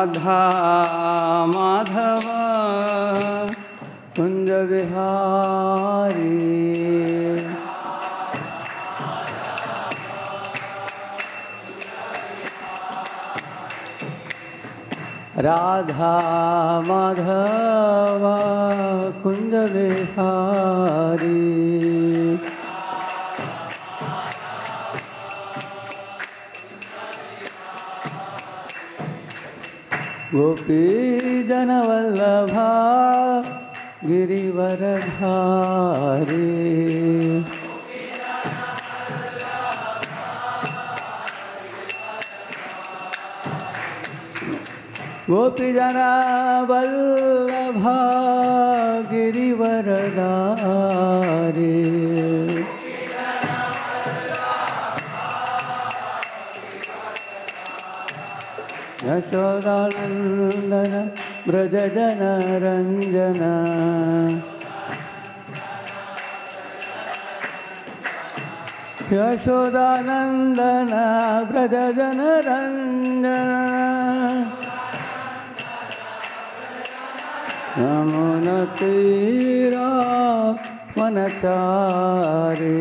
राधा माधव कुंज बिहारी राधा माधव कुंज बिहारी गोपी जनवल्लभा गोपी गोपीजना वल्लभा गिरिवरदारी यशोदानन्दन व्रजजनरञ्जन यशोदानन्दन व्रजजनरञ्जन नमो नतीरा मनचारी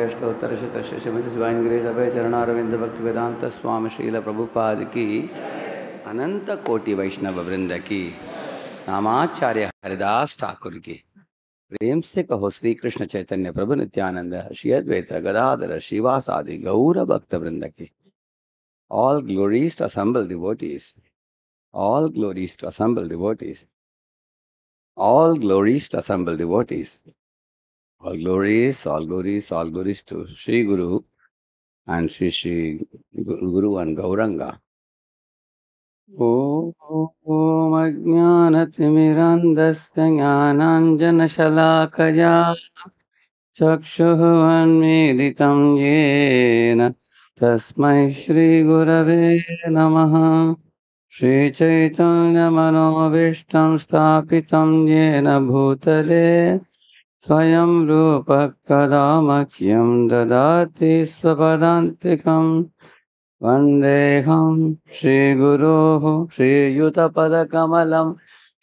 आचार्य अष्टोत्तर शत श्रीमति स्वामी शील प्रभुपाद की अनंत कोटि वैष्णव वृंद की नामाचार्य हरिदास ठाकुर की प्रेम से कहो श्री कृष्ण चैतन्य प्रभु नित्यानंद श्री अद्वैत गदाधर श्रीवास आदि गौर भक्त वृंद की all glories to assembled devotees. All glories to assembled devotees. All glories to assembled devotees. All All All Glories, Glories, Glories to आल्गोरि साल्गोरि साल्गुरिटु श्रीगुरु and Shri Shri गुरु Meditam Yena ज्ञानाञ्जनशलाकया चक्षुः Gurave येन तस्मै श्रीगुरवे नमः Vishtam स्थापितं येन भूतले स्वयं रूपकदामख्यं ददाति स्वपदान्तिकं वन्देऽहं श्रीगुरोः श्रीयुतपदकमलं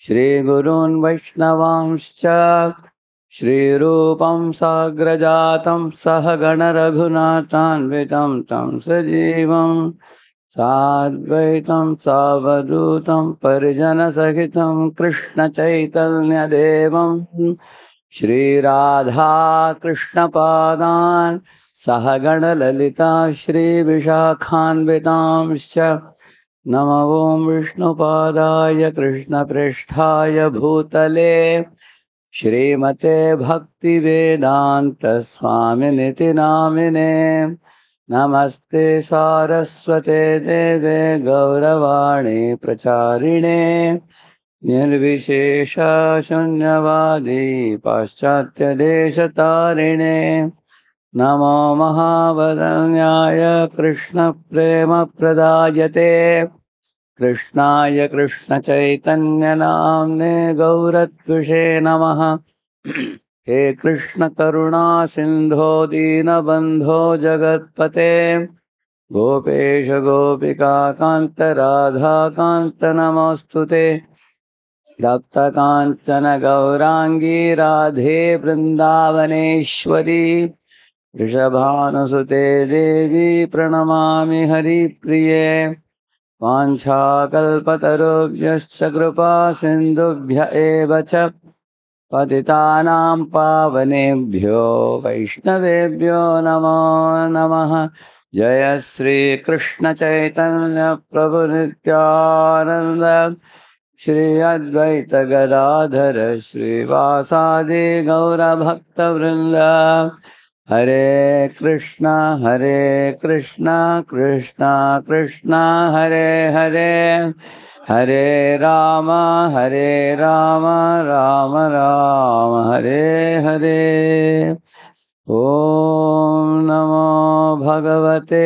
श्रीगुरून् वैष्णवांश्च श्रीरूपं साग्रजातं सह गणरघुनाथान्वितं तं सजीवं साद्वैतं सावधूतं परिजनसहितं कृष्णचैतन्यदेवम् श्रीराधाकृष्णपादान् सहगणललिता श्रीविशाखान्वितांश्च नम ॐ विष्णुपादाय कृष्णप्रेष्ठाय भूतले श्रीमते भक्तिवेदान्तस्वामिनिति नामिने नमस्ते सारस्वते देवे गौरवाणे प्रचारिणे निर्विशेषशून्यवादी पाश्चात्यदेशतारिणे नमो कृष्ण महावदन्याय कृष्णप्रेमप्रदायते कृष्णाय कृष्णचैतन्यनाम्ने गौरत्विषे नमः हे कृष्णकरुणासिन्धो दीनबंधो जगत्पते गोपेश गोपिका गोपिकान्त राधाकान्त नमोऽस्तु ते कांचन गौरांगी राधे वृंदावनेश्वरी वृषभानुसुते देवी प्रणमा हरिप्रिये वाञ्छाकल्पतरुभ्यश्च कृपा सिन्धुभ्य पति पावनेभ्यो वैष्णवेभ्यो नमो नम जय निनंद श्री अद्वैत गदाधर श्रीवासादि गौरभक्तवृन्द हरे कृष्णा हरे कृष्णा कृष्णा कृष्णा हरे हरे हरे राम हरे राम राम राम हरे हरे ॐ नमो भगवते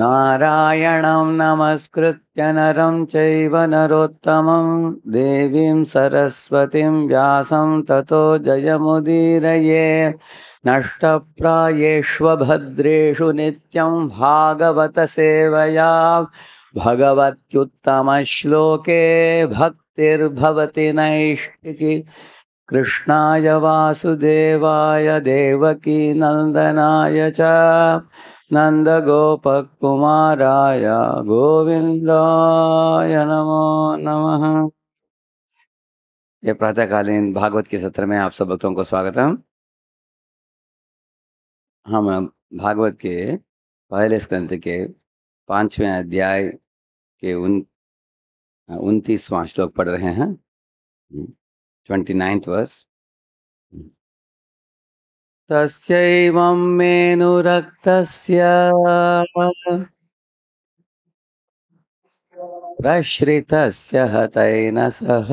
नारायणं नमस्कृत्य नरं चैव नरोत्तमं देवीं सरस्वतीं व्यासं ततो जयमुदीरये नष्टप्रायेष्वभद्रेषु नित्यं भागवतसेवया भगवत्युत्तमश्लोके भक्तिर्भवति नैष्टिकी कृष्णाय वासुदेवाय देवकीनन्दनाय च कुमाराय गोविन्दाय नमो नमः ये प्रातःकालीन भागवत के सत्र में आप सब भक्तों को स्वागत है हम भागवत के पहले स्कंध के पांचवें अध्याय के उन उनतीसवां श्लोक पढ़ रहे हैं ट्वेंटी नाइन्थ वर्ष तस्यैवं मेनुरक्तस्य प्रश्रितस्य हतेन सह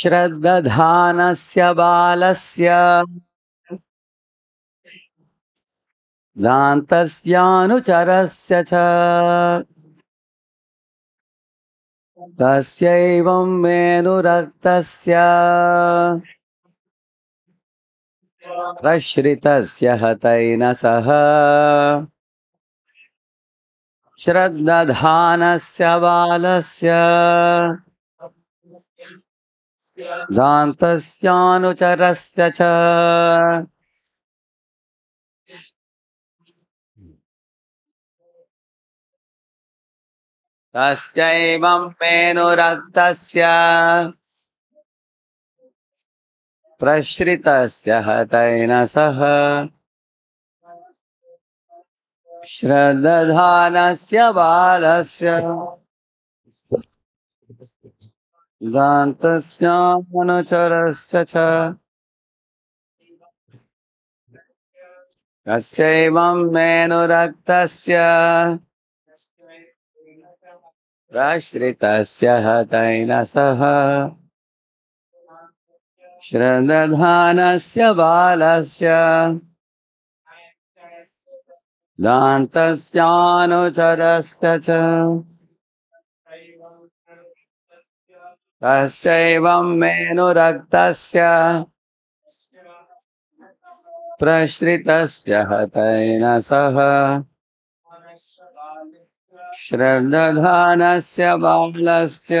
श्रद्दधानस्य बालस्य दान्तस्यानुचरस्य च तस्यैवं मेनुरक्तस्य प्रश्रितस्य हतैन सह श्रद्दधानस्य बालस्य दान्तस्यानुचरस्य च तस्यैवं मेनुरक्तस्य प्रश्रितस्य हतेन सह श्रदधानस्य बालस्य दान्तस्यामनुचरस्य च कस्यैवं मेनुरक्तस्य प्रश्रितस्य हतेन सह श्रद्धानस्य बालस्य दान्तस्यानुचरस्य च तस्यैवं मेनुरक्तस्य प्रश्रितस्य हतेन सह श्रद्धानस्य बालस्य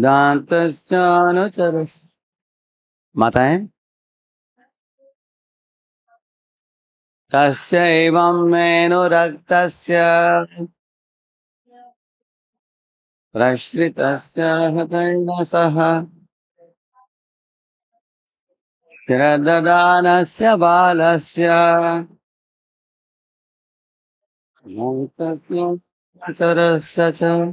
दांतस्यानुचर माताएं तस्य एवं मेनुरक्तस्य रक्त प्रश्रित सह शिरददानस्य बालस्य मूर्तस्य चरस्य च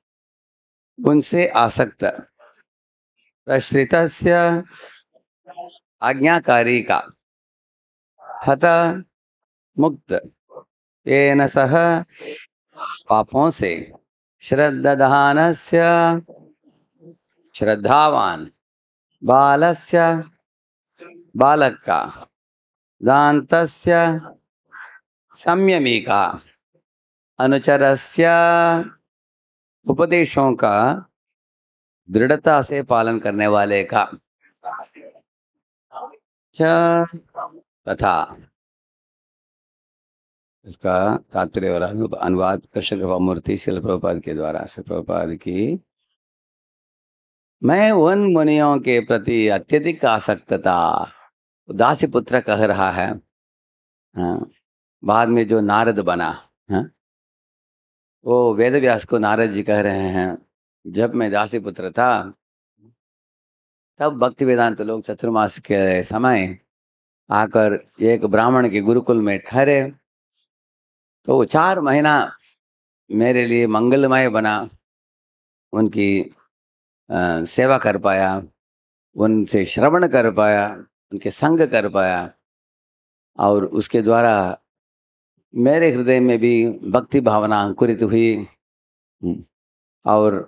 उनसे आसक्त प्रश्रित आज्ञाकारी का हत मुक्त ये न सह पापों से श्रद्धान से श्रद्धावान बालस्य बालक का दात संयमी का अनुचरस्य उपदेशों का दृढ़ता से पालन करने वाले का तथा इसका तात्पर्य और अनुवाद कृष्ण कृपा मूर्ति शिल प्रभुपाद के द्वारा शिल प्रभुपाद की मैं उन मुनियों के प्रति अत्यधिक आसक्तता उदासी पुत्र कह रहा है हाँ, बाद में जो नारद बना है हाँ, वो वेद व्यास को नारद जी कह रहे हैं जब मैं दासी पुत्र था तब भक्ति वेदांत लोग चतुर्मास के समय आकर एक ब्राह्मण के गुरुकुल में ठहरे तो वो चार महीना मेरे लिए मंगलमय बना उनकी आ, सेवा कर पाया उनसे श्रवण कर पाया उनके संग कर पाया और उसके द्वारा मेरे हृदय में भी भक्ति भावना अंकुरित हुई हम्म। और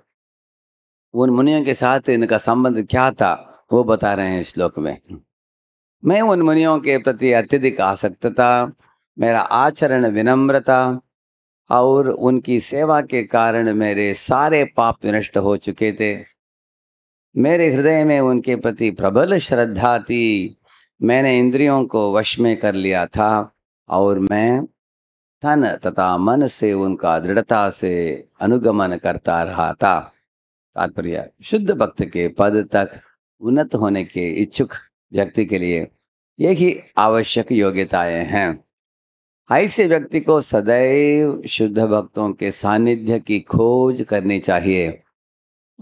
उन मुनियों के साथ इनका संबंध क्या था वो बता रहे हैं श्लोक में मैं उन मुनियों के प्रति अत्यधिक आसक्त था मेरा आचरण विनम्रता और उनकी सेवा के कारण मेरे सारे पाप विनष्ट हो चुके थे मेरे हृदय में उनके प्रति प्रबल श्रद्धा थी मैंने इंद्रियों को वश में कर लिया था और मैं तन तथा मन से उनका दृढ़ता से अनुगमन करता रहा था तात्पर्य शुद्ध भक्त के पद तक उन्नत होने के इच्छुक व्यक्ति के लिए ये ही आवश्यक योग्यताएं हैं ऐसे व्यक्ति को सदैव शुद्ध भक्तों के सानिध्य की खोज करनी चाहिए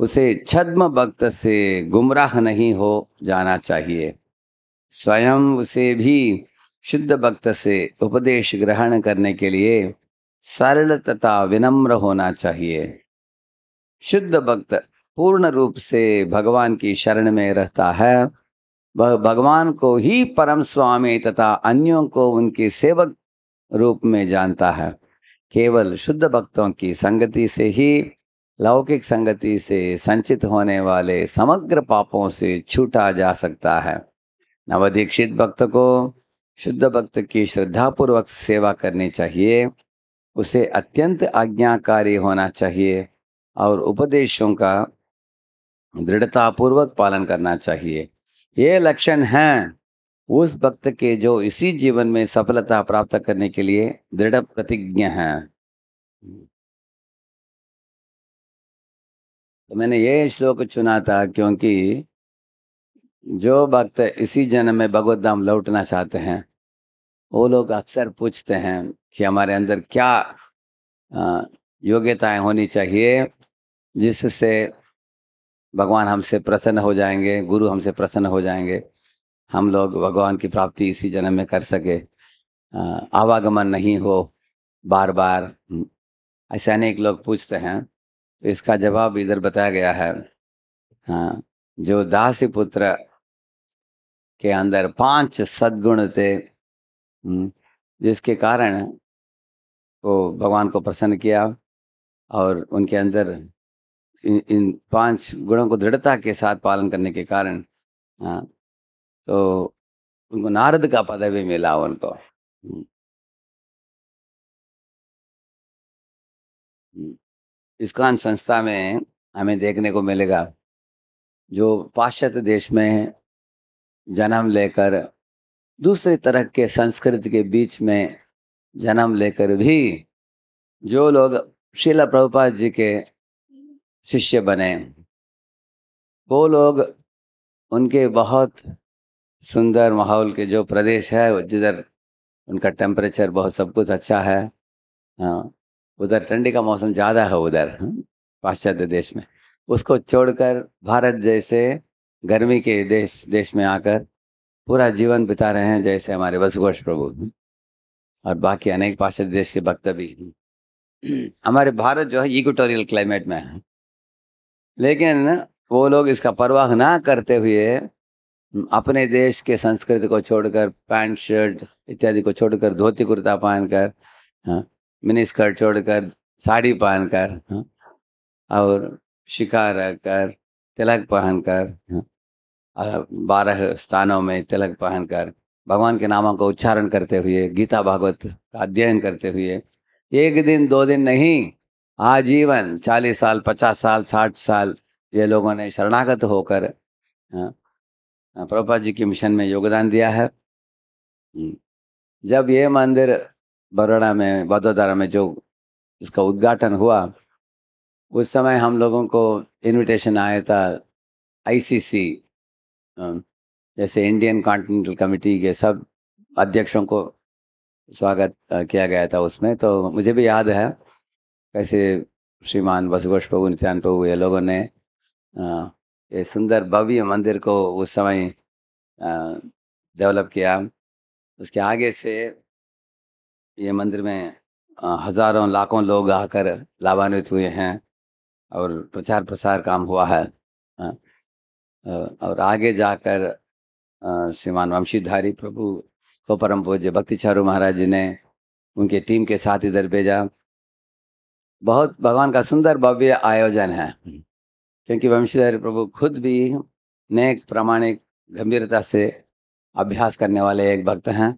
उसे छद्म भक्त से गुमराह नहीं हो जाना चाहिए स्वयं उसे भी शुद्ध भक्त से उपदेश ग्रहण करने के लिए सरल तथा विनम्र होना चाहिए शुद्ध भक्त पूर्ण रूप से भगवान की शरण में रहता है वह भगवान को ही परम स्वामी तथा अन्यों को उनके सेवक रूप में जानता है केवल शुद्ध भक्तों की संगति से ही लौकिक संगति से संचित होने वाले समग्र पापों से छूटा जा सकता है नवदीक्षित भक्त को शुद्ध भक्त की श्रद्धापूर्वक सेवा करनी चाहिए उसे अत्यंत आज्ञाकारी होना चाहिए और उपदेशों का दृढ़तापूर्वक पालन करना चाहिए ये लक्षण हैं उस भक्त के जो इसी जीवन में सफलता प्राप्त करने के लिए दृढ़ प्रतिज्ञ हैं तो मैंने ये श्लोक चुना था क्योंकि जो भक्त इसी जन्म में भगवत धाम लौटना चाहते हैं वो लोग अक्सर पूछते हैं कि हमारे अंदर क्या योग्यताएं होनी चाहिए जिससे भगवान हमसे प्रसन्न हो जाएंगे गुरु हमसे प्रसन्न हो जाएंगे हम लोग भगवान की प्राप्ति इसी जन्म में कर सके आवागमन नहीं हो बार बार ऐसे अनेक लोग पूछते हैं तो इसका जवाब इधर बताया गया है हाँ जो दास पुत्र के अंदर पांच सद्गुण थे हम्म, जिसके कारण वो भगवान को प्रसन्न किया और उनके अंदर इन, इन पांच गुणों को दृढ़ता के साथ पालन करने के कारण हाँ तो उनको नारद का पदवी मिला उनको हम्म। हम्म। इसकान संस्था में हमें देखने को मिलेगा जो पाश्चात्य देश में जन्म लेकर दूसरे तरह के संस्कृति के बीच में जन्म लेकर भी जो लोग शिला प्रभुपाद जी के शिष्य बने वो लोग उनके बहुत सुंदर माहौल के जो प्रदेश है जिधर उनका टेम्परेचर बहुत सब कुछ अच्छा है हाँ उधर ठंडी का मौसम ज़्यादा है उधर पाश्चात्य देश में उसको छोड़कर भारत जैसे गर्मी के देश देश में आकर पूरा जीवन बिता रहे हैं जैसे हमारे वसुघोष प्रभु और बाकी अनेक पाश्चात देश के भक्त भी हमारे भारत जो है इक्वेटोरियल क्लाइमेट में है लेकिन वो लोग इसका परवाह ना करते हुए अपने देश के संस्कृति को छोड़कर पैंट शर्ट इत्यादि को छोड़कर धोती कुर्ता पहनकर हाँ, मिनी स्कर्ट छोड़कर साड़ी पहनकर हाँ, और शिकार कर तिलक पहनकर हाँ, बारह स्थानों में तिलक पहनकर भगवान के नामों का उच्चारण करते हुए गीता भागवत का अध्ययन करते हुए एक दिन दो दिन नहीं आजीवन चालीस साल पचास साल साठ साल ये लोगों ने शरणागत होकर हाँ, हाँ, प्रभुपा जी के मिशन में योगदान दिया है हम्म, जब ये मंदिर बड़ोड़ा में बदोदरा में जो इसका उद्घाटन हुआ उस समय हम लोगों को इनविटेशन आया था आईसीसी जैसे इंडियन कॉन्टिनेंटल कमेटी के सब अध्यक्षों को स्वागत किया गया था उसमें तो मुझे भी याद है कैसे श्रीमान बसुगोष प्रभु नित्यान प्रभु ये लोगों ने ये सुंदर भव्य मंदिर को उस समय डेवलप किया उसके आगे से ये मंदिर में हज़ारों लाखों लोग आकर लाभान्वित हुए हैं और प्रचार प्रसार काम हुआ है और आगे जाकर श्रीमान वंशीधारी प्रभु को परम पूज्य भक्ति चारू महाराज जी ने उनके टीम के साथ इधर भेजा बहुत भगवान का सुंदर भव्य आयोजन है हम्म। क्योंकि वंशीधारी प्रभु खुद भी नेक प्रामाणिक गंभीरता से अभ्यास करने वाले एक भक्त हैं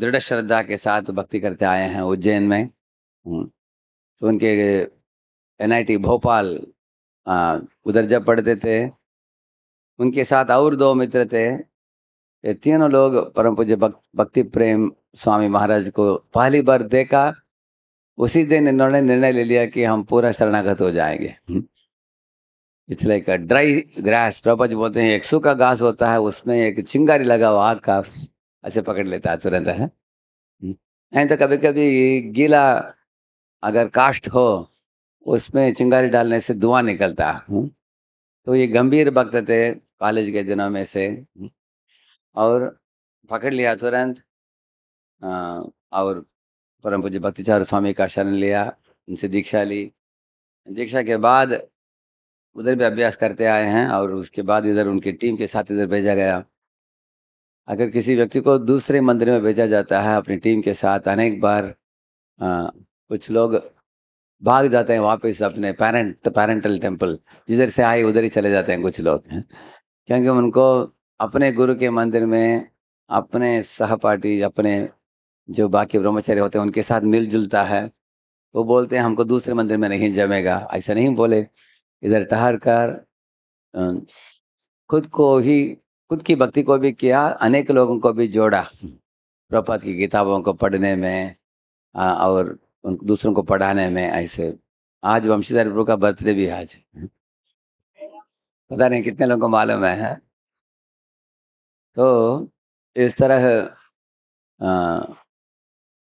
दृढ़ श्रद्धा के साथ भक्ति करते आए हैं उज्जैन में हम्म। तो उनके एनआईटी भोपाल उधर जब पढ़ते थे उनके साथ और दो मित्र थे ये तीनों लोग परम पूज्य भक, भक्ति प्रेम स्वामी महाराज को पहली बार देखा उसी दिन इन्होंने निर्णय ले लिया कि हम पूरा शरणागत हो जाएंगे it's like a dry grass प्रपज बोलते हैं एक सूखा घास होता है उसमें एक चिंगारी लगा हुआ आग का ऐसे पकड़ लेता है तुरंत है हम्म। नहीं तो कभी कभी गीला अगर काष्ट हो उसमें चिंगारी डालने से धुआं निकलता हम्म। तो ये गंभीर भक्त थे कॉलेज के दिनों में से और पकड़ लिया तुरंत और परम पूज्य भक्तिचार्य स्वामी का शरण लिया उनसे दीक्षा ली दीक्षा के बाद उधर भी अभ्यास करते आए हैं और उसके बाद इधर उनकी टीम के साथ इधर भेजा गया अगर किसी व्यक्ति को दूसरे मंदिर में भेजा जाता है अपनी टीम के साथ अनेक बार आ, कुछ लोग भाग जाते हैं वापस अपने पेरेंट पेरेंटल टेम्पल जिधर से आए उधर ही चले जाते हैं कुछ लोग क्योंकि उनको अपने गुरु के मंदिर में अपने सहपाठी अपने जो बाकी ब्रह्मचर्य होते हैं उनके साथ मिलजुलता है वो बोलते हैं हमको दूसरे मंदिर में नहीं जमेगा ऐसा नहीं बोले इधर ठहर कर खुद को ही खुद की भक्ति को भी किया अनेक लोगों को भी जोड़ा प्रपत की किताबों को पढ़ने में और उन दूसरों को पढ़ाने में ऐसे आज वंशीधर प्रभु का बर्थडे भी आज पता नहीं कितने लोगों को मालूम है, तो इस तरह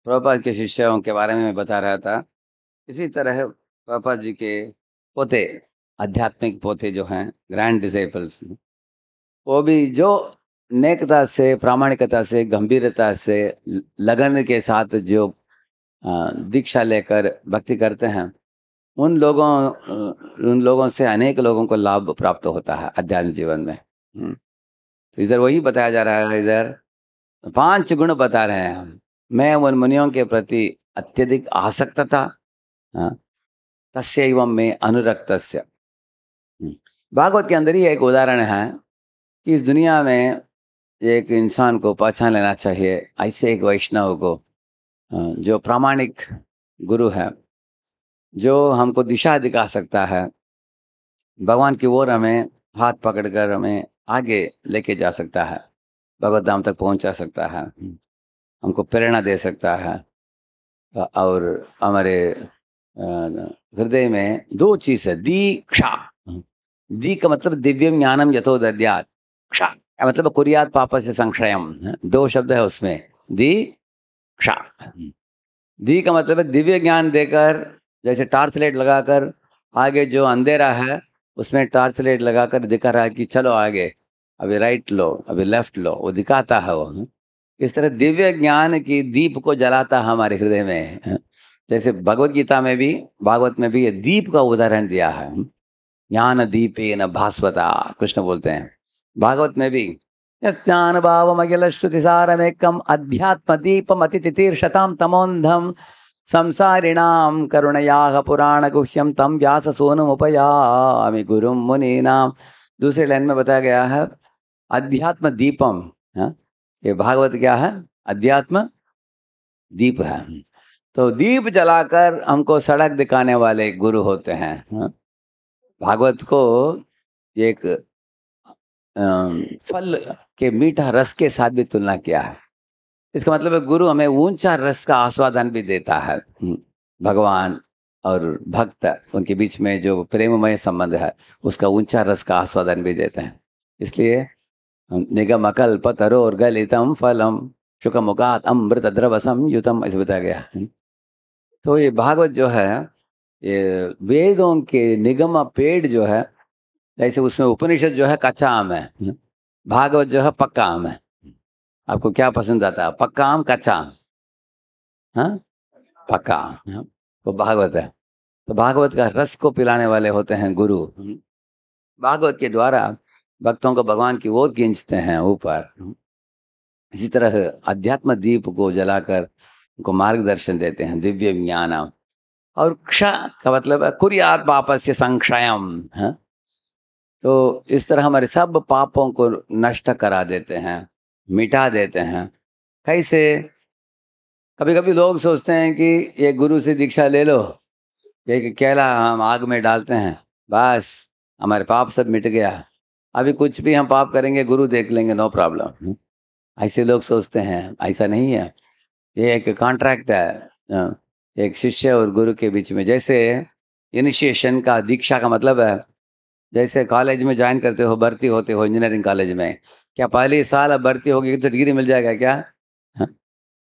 प्रभुपाद के शिष्यों के बारे में मैं बता रहा था इसी तरह प्रभुपाद जी के पोते आध्यात्मिक पोते जो हैं ग्रैंड डिसेपल्स वो भी जो नेकता से प्रामाणिकता से गंभीरता से लगन के साथ जो दीक्षा लेकर भक्ति करते हैं उन लोगों उन लोगों से अनेक लोगों को लाभ प्राप्त होता है आध्यात्मिक जीवन में हम्म। तो इधर वही बताया जा रहा है इधर पांच गुण बता रहे हैं हम मैं उन मुनियों के प्रति अत्यधिक आसक्त था हाँ। एवं में अनुरक्त हम्म। भागवत के अंदर ही एक उदाहरण है कि इस दुनिया में एक इंसान को पहचान लेना चाहिए ऐसे एक वैष्णव को हाँ, जो प्रामाणिक गुरु है जो हमको दिशा दिखा सकता है भगवान की ओर हमें हाथ पकड़कर हमें आगे लेके जा सकता है भगवत धाम तक पहुंचा सकता है हमको प्रेरणा दे सकता है और हमारे हृदय में दो चीज़ है दीक्षा दी का मतलब दिव्य ज्ञानम यथो दद्यात क्षा मतलब कुरियात पाप से संक्षयम दो शब्द है उसमें दी क्षा दी का मतलब दिव्य ज्ञान देकर जैसे टार्च लाइट लगाकर आगे जो अंधेरा है उसमें टार्च लाइट लगाकर दिखा रहा है कि चलो आगे अभी राइट लो अभी लेफ्ट लो वो दिखाता है वो इस तरह दिव्य ज्ञान की दीप को जलाता है हमारे हृदय में जैसे भगवत गीता में भी भागवत में भी ये दीप का उदाहरण दिया है ज्ञान दीपे न भास्वता कृष्ण बोलते हैं भागवत में भी यस्यान भावमखिल श्रुतिसारमेकम अध्यात्म दीपम तीर्षताम तमोन्धम तम व्यास सोनम उपया गुरु मुनि नाम दूसरे लाइन में बताया गया है अध्यात्म दीपम है ये भागवत क्या है अध्यात्म दीप है तो दीप जलाकर हमको सड़क दिखाने वाले गुरु होते हैं हाँ। भागवत को एक फल के मीठा रस के साथ भी तुलना किया है इसका मतलब है गुरु हमें ऊंचा रस का आस्वादन भी देता है हम्म। भगवान और भक्त उनके बीच में जो प्रेममय संबंध है उसका ऊंचा रस का आस्वादन भी देते हैं इसलिए निगम अकल्प तरोर गलितम फलम शुक मुकात अमृत द्रवसम युतम ऐसे बताया गया हम्म। तो ये भागवत जो है ये वेदों के निगम पेड़ जो है जैसे उसमें उपनिषद जो है कच्चा आम है हम्म। भागवत जो है पक्का आम है आपको क्या पसंद आता है पक्का आम कच्चा आम हाँ पक्का आम हाँ। वो भागवत है तो भागवत का रस को पिलाने वाले होते हैं गुरु हम्म। भागवत के द्वारा भक्तों को भगवान की ओर खींचते हैं ऊपर हम्म। इसी तरह अध्यात्म दीप को जलाकर उनको मार्गदर्शन देते हैं दिव्य ज्ञान और क्ष का मतलब है कुरियात वापस से संक्षयम है हाँ। तो इस तरह हमारे सब पापों को नष्ट करा देते हैं मिटा देते हैं कैसे कभी कभी लोग सोचते हैं कि ये गुरु से दीक्षा ले लो ये केला हम आग में डालते हैं बस हमारे पाप सब मिट गया अभी कुछ भी हम पाप करेंगे गुरु देख लेंगे नो प्रॉब्लम हम्म। ऐसे लोग सोचते हैं ऐसा नहीं है ये एक कॉन्ट्रैक्ट है हाँ, एक शिष्य और गुरु के बीच में जैसे इनिशिएशन का दीक्षा का मतलब है जैसे कॉलेज में ज्वाइन करते हो भर्ती होते हो इंजीनियरिंग कॉलेज में क्या पहले साल अब भर्ती होगी तो डिग्री मिल जाएगा क्या हाँ,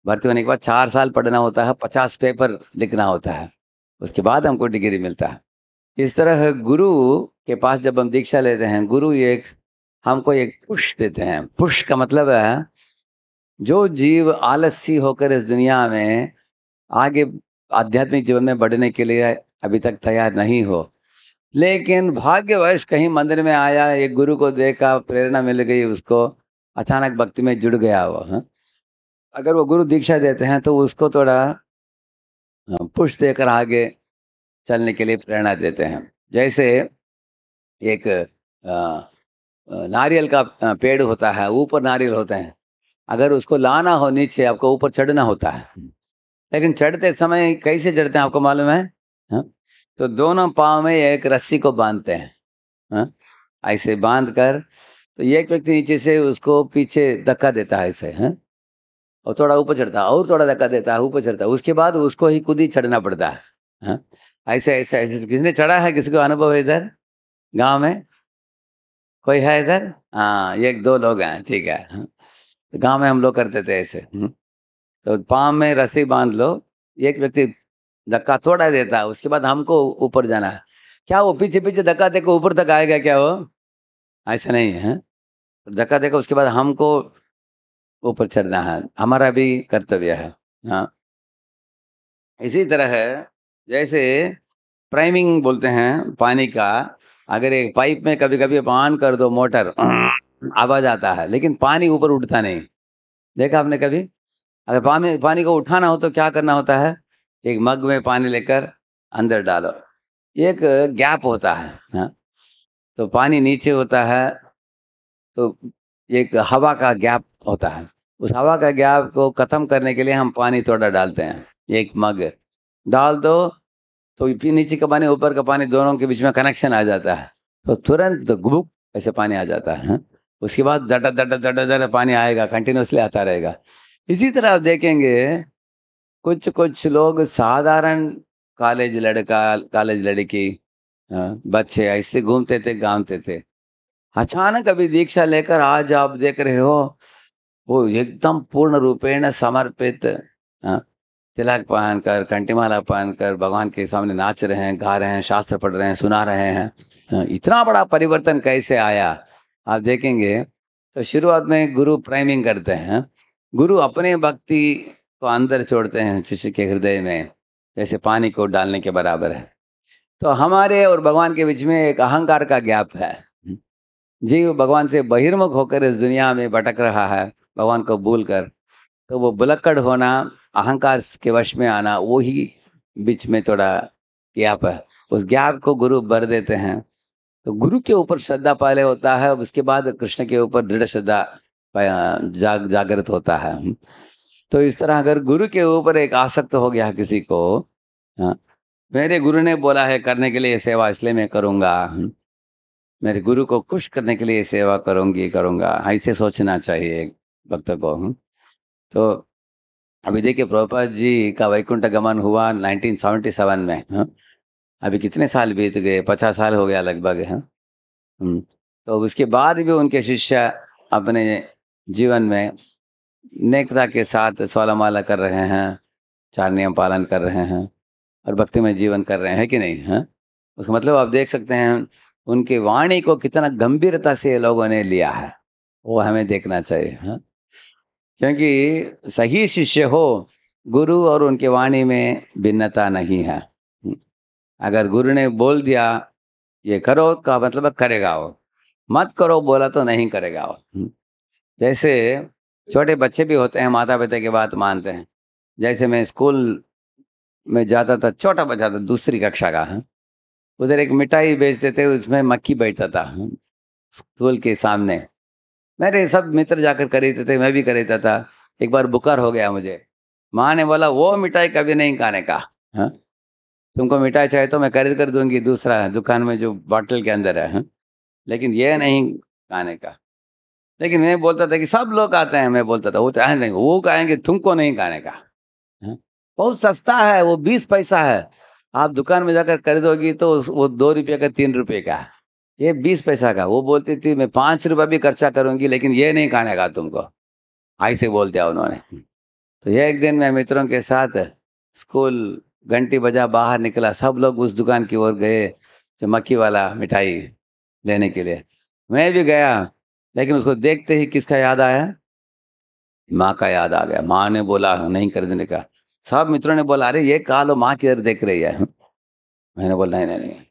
भर्ती होने के बाद चार साल पढ़ना होता है पचास पेपर लिखना होता है उसके बाद हमको डिग्री मिलता है इस तरह गुरु के पास जब हम दीक्षा लेते हैं गुरु एक हमको एक पुश देते हैं पुश का मतलब है जो जीव आलसी होकर इस दुनिया में आगे आध्यात्मिक जीवन में बढ़ने के लिए अभी तक तैयार नहीं हो लेकिन भाग्यवश कहीं मंदिर में आया एक गुरु को देखा प्रेरणा मिल गई उसको अचानक भक्ति में जुड़ गया वो हा? अगर वो गुरु दीक्षा देते हैं तो उसको थोड़ा पुश देकर आगे चलने के लिए प्रेरणा देते हैं जैसे एक नारियल का पेड़ होता है ऊपर नारियल होते हैं अगर उसको लाना हो नीचे आपको ऊपर चढ़ना होता है लेकिन चढ़ते समय कैसे चढ़ते हैं आपको मालूम है तो दोनों पाँव में एक रस्सी को बांधते हैं हाँ? ऐसे बांध कर तो एक व्यक्ति नीचे से उसको पीछे धक्का देता है ऐसे है हाँ? और थोड़ा ऊपर चढ़ता है और थोड़ा धक्का देता है ऊपर चढ़ता है उसके बाद उसको ही खुद ही चढ़ना पड़ता है हाँ? ऐसे ऐसे ऐसे किसने चढ़ा है किसी को अनुभव है इधर गांव में कोई है इधर हाँ एक दो लोग हैं ठीक है तो गांव में हम लोग करते थे ऐसे तो पाँव में रस्सी बांध लो एक व्यक्ति धक्का थोड़ा देता है उसके बाद हमको ऊपर जाना है क्या वो पीछे पीछे धक्का देकर ऊपर तक आएगा क्या वो ऐसा नहीं है हाँ। धक्का देकर उसके बाद हमको ऊपर चढ़ना है हमारा भी कर्तव्य है हाँ इसी तरह जैसे प्राइमिंग बोलते हैं पानी का अगर एक पाइप में कभी कभी ऑन कर दो मोटर आवाज आता है लेकिन पानी ऊपर उठता नहीं देखा आपने कभी अगर पानी पानी को उठाना हो तो क्या करना होता है एक मग में पानी लेकर अंदर डालो एक गैप होता है ना हाँ। तो पानी नीचे होता है तो एक हवा का गैप होता है उस हवा का गैप को ख़त्म करने के लिए हम पानी थोड़ा डालते हैं एक मग डाल दो तो नीचे का पानी ऊपर का पानी दोनों के बीच में कनेक्शन आ जाता है तो तुरंत गुबुक ऐसे पानी आ जाता है हाँ। उसके बाद दटा दटा दटा दटा पानी आएगा कंटिन्यूसली आता रहेगा इसी तरह आप देखेंगे कुछ कुछ लोग साधारण कॉलेज लड़का कॉलेज लड़की बच्चे ऐसे घूमते थे गाँवते थे अचानक अभी दीक्षा लेकर आज आप देख रहे हो वो एकदम पूर्ण रूपेण समर्पित तिलक पहन कर कंटीमाला पहन कर भगवान के सामने नाच रहे हैं गा रहे हैं शास्त्र पढ़ रहे हैं सुना रहे हैं इतना बड़ा परिवर्तन कैसे आया आप देखेंगे तो शुरुआत में गुरु प्राइमिंग करते हैं गुरु अपने भक्ति को तो अंदर छोड़ते हैं शिष्य के हृदय में जैसे पानी को डालने के बराबर है तो हमारे और भगवान के बीच में एक अहंकार का गैप है जीव भगवान से बहिर्मुख होकर इस दुनिया में भटक रहा है भगवान को भूल कर तो वो बुलक्कड़ होना अहंकार के वश में आना वो ही बीच में थोड़ा गैप है उस गैप को गुरु भर देते हैं तो गुरु के ऊपर श्रद्धा पहले होता है उसके बाद कृष्ण के ऊपर दृढ़ श्रद्धा जाग जागृत होता है तो इस तरह अगर गुरु के ऊपर एक आसक्त हो गया किसी को हाँ, मेरे गुरु ने बोला है करने के लिए सेवा इसलिए मैं करूँगा हम्म, मेरे गुरु को खुश करने के लिए सेवा करूँगी करूँगा ऐसे हाँ, सोचना चाहिए भक्त को हम्म, तो अभी देखिए प्रभुपा जी का वैकुंठ गमन हुआ 1977 में हाँ, अभी कितने साल बीत गए पचास साल हो गया लगभग है हम्म, तो उसके बाद भी उनके शिष्य अपने जीवन में नेकता के साथ सोलमाला कर रहे हैं चार नियम पालन कर रहे हैं और भक्ति में जीवन कर रहे हैं कि नहीं है उसका मतलब आप देख सकते हैं उनकी वाणी को कितना गंभीरता से लोगों ने लिया है वो हमें देखना चाहिए है क्योंकि सही शिष्य हो गुरु और उनके वाणी में भिन्नता नहीं है हम्म। अगर गुरु ने बोल दिया ये करो का मतलब करेगा वो मत करो बोला तो नहीं करेगा वो हम्म। जैसे छोटे बच्चे भी होते हैं माता पिता की बात मानते हैं जैसे मैं स्कूल में जाता था छोटा बच्चा था दूसरी कक्षा का हाँ। उधर एक मिठाई बेचते थे उसमें मक्खी बैठता था हाँ, स्कूल के सामने मेरे सब मित्र जाकर खरीदते थे मैं भी खरीदता था एक बार बुखार हो गया मुझे माँ ने बोला वो मिठाई कभी नहीं खाने का हाँ तुमको मिठाई चाहिए तो मैं खरीद कर दूंगी दूसरा दुकान में जो बॉटल के अंदर है हाँ। लेकिन ये नहीं खाने का लेकिन मैं बोलता था कि सब लोग आते हैं मैं बोलता था वो तो नहीं वो कहेंगे तुमको नहीं कहने का हाँ, बहुत सस्ता है वो बीस पैसा है आप दुकान में जाकर खरीदोगी तो वो दो रुपये का तीन रुपये का ये बीस पैसा का वो बोलती थी मैं पाँच रुपये भी खर्चा करूँगी लेकिन ये नहीं खाने का तुमको ऐसे बोल दिया उन्होंने तो ये एक दिन मैं मित्रों के साथ स्कूल घंटी बजा बाहर निकला सब लोग उस दुकान की ओर गए जो मक्की वाला मिठाई लेने के लिए मैं भी गया लेकिन उसको देखते ही किसका याद आया माँ का याद आ गया माँ ने बोला हाँ, नहीं कर देने का सब मित्रों ने बोला अरे ये कहा लो माँ किधर देख रही है मैंने बोला नहीं नहीं नहीं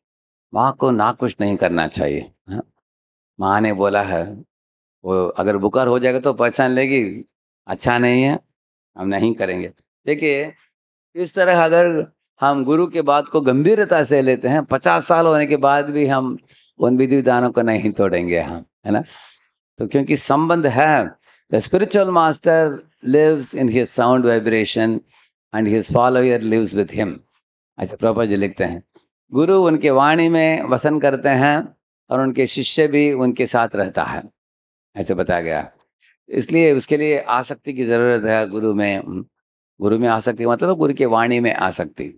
माँ को ना कुछ नहीं करना चाहिए हाँ? माँ ने बोला है हाँ, वो अगर बुकर हो जाएगा तो पहचान लेगी अच्छा नहीं है हम नहीं करेंगे देखिए इस तरह अगर हम गुरु के बात को गंभीरता से लेते हैं पचास साल होने के बाद भी हम उन विधि विधानों को नहीं तोड़ेंगे हम है ना तो क्योंकि संबंध है the spiritual master lives in his sound vibration and his follower lives with him ऐसे प्रभा जी लिखते हैं गुरु उनके वाणी में वसन करते हैं और उनके शिष्य भी उनके साथ रहता है ऐसे बताया गया इसलिए उसके लिए आसक्ति की ज़रूरत है गुरु में गुरु में आसक्ति मतलब गुरु के वाणी में आसक्ति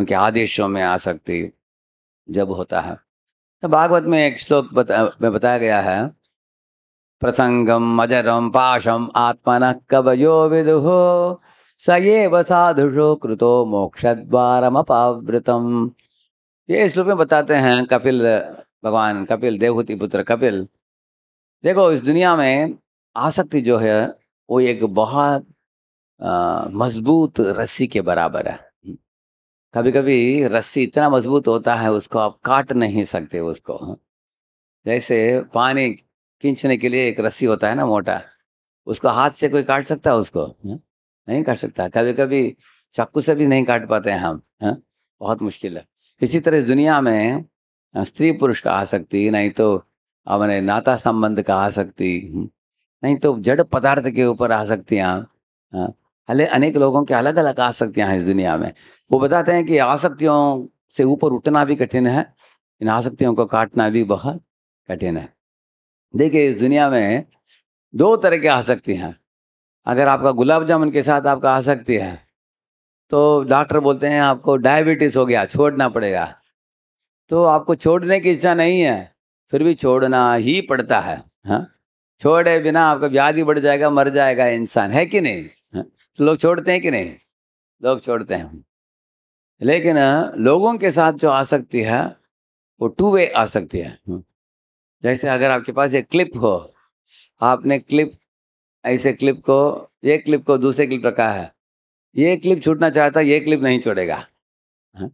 उनके आदेशों में आसक्ति जब होता है तो भागवत में एक श्लोक बता, में बताया गया है प्रसंगम अजरम पाशम आत्मन कवयो विदुः स एव साधुषो कृतो मोक्षद्वारमपावृतम ये श्लोक में बताते हैं कपिल भगवान कपिल देवहूति पुत्र कपिल देखो इस दुनिया में आसक्ति जो है वो एक बहुत मजबूत रस्सी के बराबर है कभी कभी रस्सी इतना मजबूत होता है उसको आप काट नहीं सकते उसको जैसे पानी खींचने के लिए एक रस्सी होता है ना मोटा उसको हाथ से कोई काट सकता है उसको हाँ? नहीं काट सकता कभी कभी चाकू से भी नहीं काट पाते हैं हम है? हाँ? बहुत मुश्किल है इसी तरह इस दुनिया में हाँ, स्त्री पुरुष का आसक्ति नहीं तो हमने नाता संबंध का आसक्ति नहीं तो जड़ पदार्थ के ऊपर आ सकती हैं हले अनेक लोगों के अलग अलग आसक्तियाँ हैं इस दुनिया में वो बताते हैं कि आसक्तियों से ऊपर उठना भी कठिन है इन आसक्तियों को काटना भी बहुत कठिन है देखिए इस दुनिया में दो तरह की आसक्ति हैं अगर आपका गुलाब जामुन के साथ आपका आ सकती है तो डॉक्टर बोलते हैं आपको डायबिटीज़ हो गया छोड़ना पड़ेगा तो आपको छोड़ने की इच्छा नहीं है फिर भी छोड़ना ही पड़ता है हाँ छोड़े बिना आपका व्याधि बढ़ जाएगा मर जाएगा इंसान है कि नहीं हाँ? तो लोग छोड़ते हैं कि नहीं लोग छोड़ते हैं लेकिन लोगों के साथ जो आ सकती है वो टू वे आ सकती है हाँ? जैसे अगर आपके पास एक क्लिप हो आपने क्लिप ऐसे क्लिप को एक क्लिप को दूसरे क्लिप रखा है ये क्लिप छूटना चाहता ये क्लिप नहीं छोड़ेगा हाँ?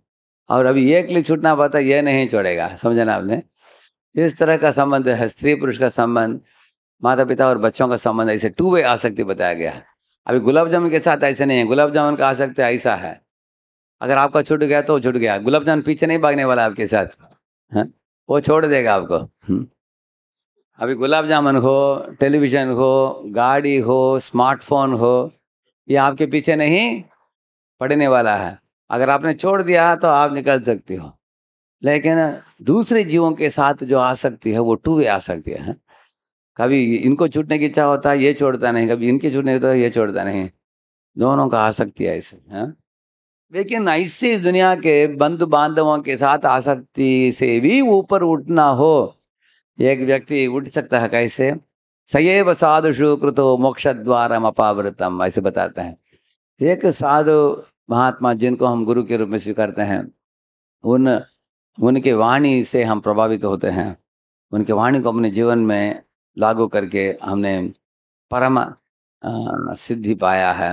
और अभी ये क्लिप छूटना पाता ये नहीं छोड़ेगा ना आपने इस तरह का संबंध है स्त्री पुरुष का संबंध माता पिता और बच्चों का संबंध ऐसे टू वे आसक्ति बताया गया है अभी गुलाब जामुन के साथ ऐसे नहीं है गुलाब जामुन का आसक्ति ऐसा है अगर आपका छूट गया तो छूट गया गुलाब जामुन पीछे नहीं भागने वाला आपके साथ है हाँ? वो छोड़ देगा आपको हम्म। अभी गुलाब जामुन हो टेलीविज़न हो गाड़ी हो स्मार्टफोन हो ये आपके पीछे नहीं पड़ने वाला है अगर आपने छोड़ दिया तो आप निकल सकती हो लेकिन दूसरे जीवों के साथ जो आ सकती है वो टू वे आ सकती है कभी इनको छूटने की इच्छा होता है ये छोड़ता नहीं कभी इनके छूटने की तो ये छोड़ता नहीं दोनों का आ सकती है ऐसे है हाँ। लेकिन ऐसे दुनिया के बंधु बांधवों के साथ आसक्ति से भी ऊपर उठना हो एक व्यक्ति उठ सकता है कैसे सयैव साधुषु कृतो मोक्ष द्वारम अपावृतम ऐसे बताते हैं एक साधु महात्मा जिनको हम गुरु के रूप में स्वीकारते हैं उन उनके वाणी से हम प्रभावित होते हैं उनके वाणी को अपने जीवन में लागू करके हमने परम सिद्धि पाया है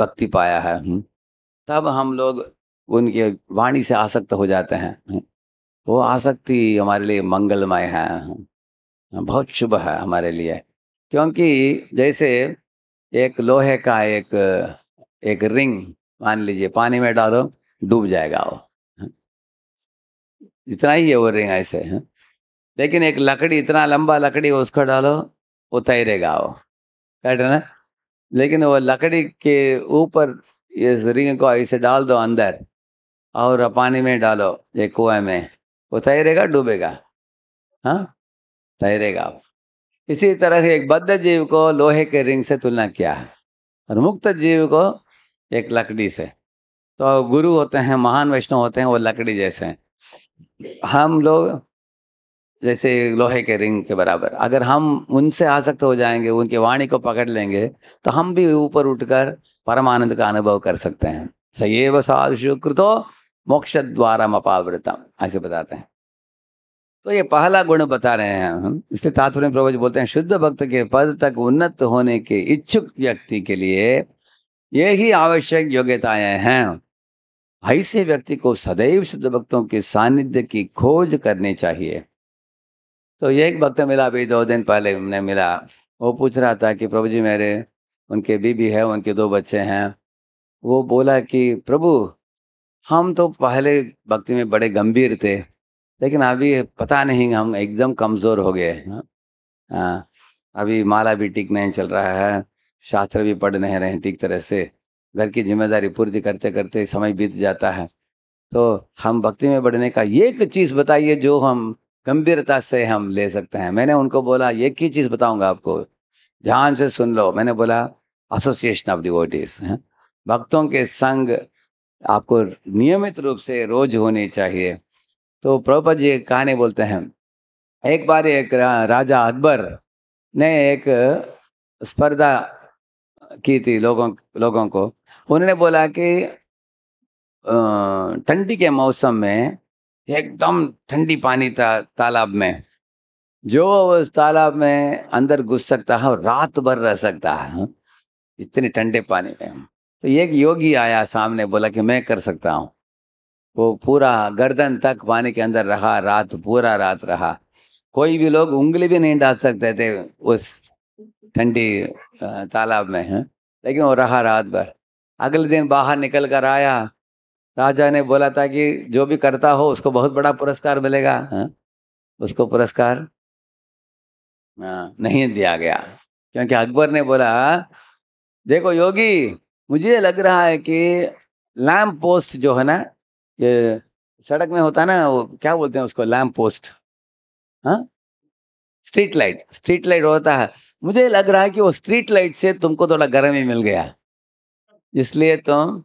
भक्ति पाया है हम्म। तब हम लोग उनके वाणी से आसक्त हो जाते हैं वो आसक्ति हमारे लिए मंगलमय है बहुत शुभ है हमारे लिए क्योंकि जैसे एक लोहे का एक एक रिंग मान लीजिए पानी में डालो डूब जाएगा वो इतना ही है वो रिंग ऐसे है लेकिन एक लकड़ी इतना लंबा लकड़ी उसको डालो वो तैरेगा वो कहते ना लेकिन वो लकड़ी के ऊपर इस रिंग को ऐसे डाल दो अंदर और पानी में डालो एक कुएं में वो तैरेगा डूबेगा हाँ तैरेगा आप इसी तरह एक बद्ध जीव को लोहे के रिंग से तुलना किया है और मुक्त जीव को एक लकड़ी से तो गुरु होते हैं महान वैष्णव होते हैं वो लकड़ी जैसे हैं हम लोग जैसे लोहे के रिंग के बराबर अगर हम उनसे आसक्त हो जाएंगे उनके वाणी को पकड़ लेंगे तो हम भी ऊपर उठकर परमानंद का अनुभव कर सकते हैं वसाद साधु तो मोक्ष द्वारा अपावृतम ऐसे बताते हैं तो ये पहला गुण बता रहे हैं हम इसलिए तात्पर्य प्रभु जी बोलते हैं शुद्ध भक्त के पद तक उन्नत होने के इच्छुक व्यक्ति के लिए ये ही आवश्यक योग्यताएं हैं ऐसे व्यक्ति को सदैव शुद्ध भक्तों के सानिध्य की खोज करनी चाहिए तो ये एक भक्त मिला अभी दो दिन पहले हमने मिला वो पूछ रहा था कि प्रभु जी मेरे उनके बीबी है उनके दो बच्चे हैं वो बोला कि प्रभु हम तो पहले भक्ति में बड़े गंभीर थे लेकिन अभी पता नहीं हम एकदम कमज़ोर हो गए हाँ, अभी माला भी ठीक नहीं चल रहा है शास्त्र भी पढ़ नहीं रहे ठीक तरह से घर की जिम्मेदारी पूर्ति करते करते समय बीत जाता है तो हम भक्ति में बढ़ने का एक चीज़ बताइए जो हम गंभीरता से हम ले सकते हैं मैंने उनको बोला एक ही चीज़ बताऊंगा आपको ध्यान से सुन लो मैंने बोला एसोसिएशन ऑफ डिवोटीज भक्तों के संग आपको नियमित रूप से रोज होने चाहिए तो प्रभुपद जी कहानी बोलते हैं एक बार एक राजा अकबर ने एक स्पर्धा की थी लोगों लोगों को उन्होंने बोला कि ठंडी के मौसम में एकदम ठंडी पानी था तालाब में जो उस तालाब में अंदर घुस सकता है और रात भर रह सकता है इतने ठंडे पानी में तो एक योगी आया सामने बोला कि मैं कर सकता हूँ वो पूरा गर्दन तक पानी के अंदर रहा रात पूरा रात रहा कोई भी लोग उंगली भी नहीं डाल सकते थे उस ठंडी तालाब में है लेकिन वो रहा रात भर अगले दिन बाहर निकल कर आया राजा ने बोला था कि जो भी करता हो उसको बहुत बड़ा पुरस्कार मिलेगा है? उसको पुरस्कार नहीं दिया गया क्योंकि अकबर ने बोला देखो योगी मुझे लग रहा है कि लैम्प पोस्ट जो है ना ये सड़क में होता है ना वो क्या बोलते हैं उसको लैम्प पोस्ट हाँ स्ट्रीट लाइट स्ट्रीट लाइट होता है मुझे लग रहा है कि वो स्ट्रीट लाइट से तुमको थोड़ा गर्म ही मिल गया इसलिए तुम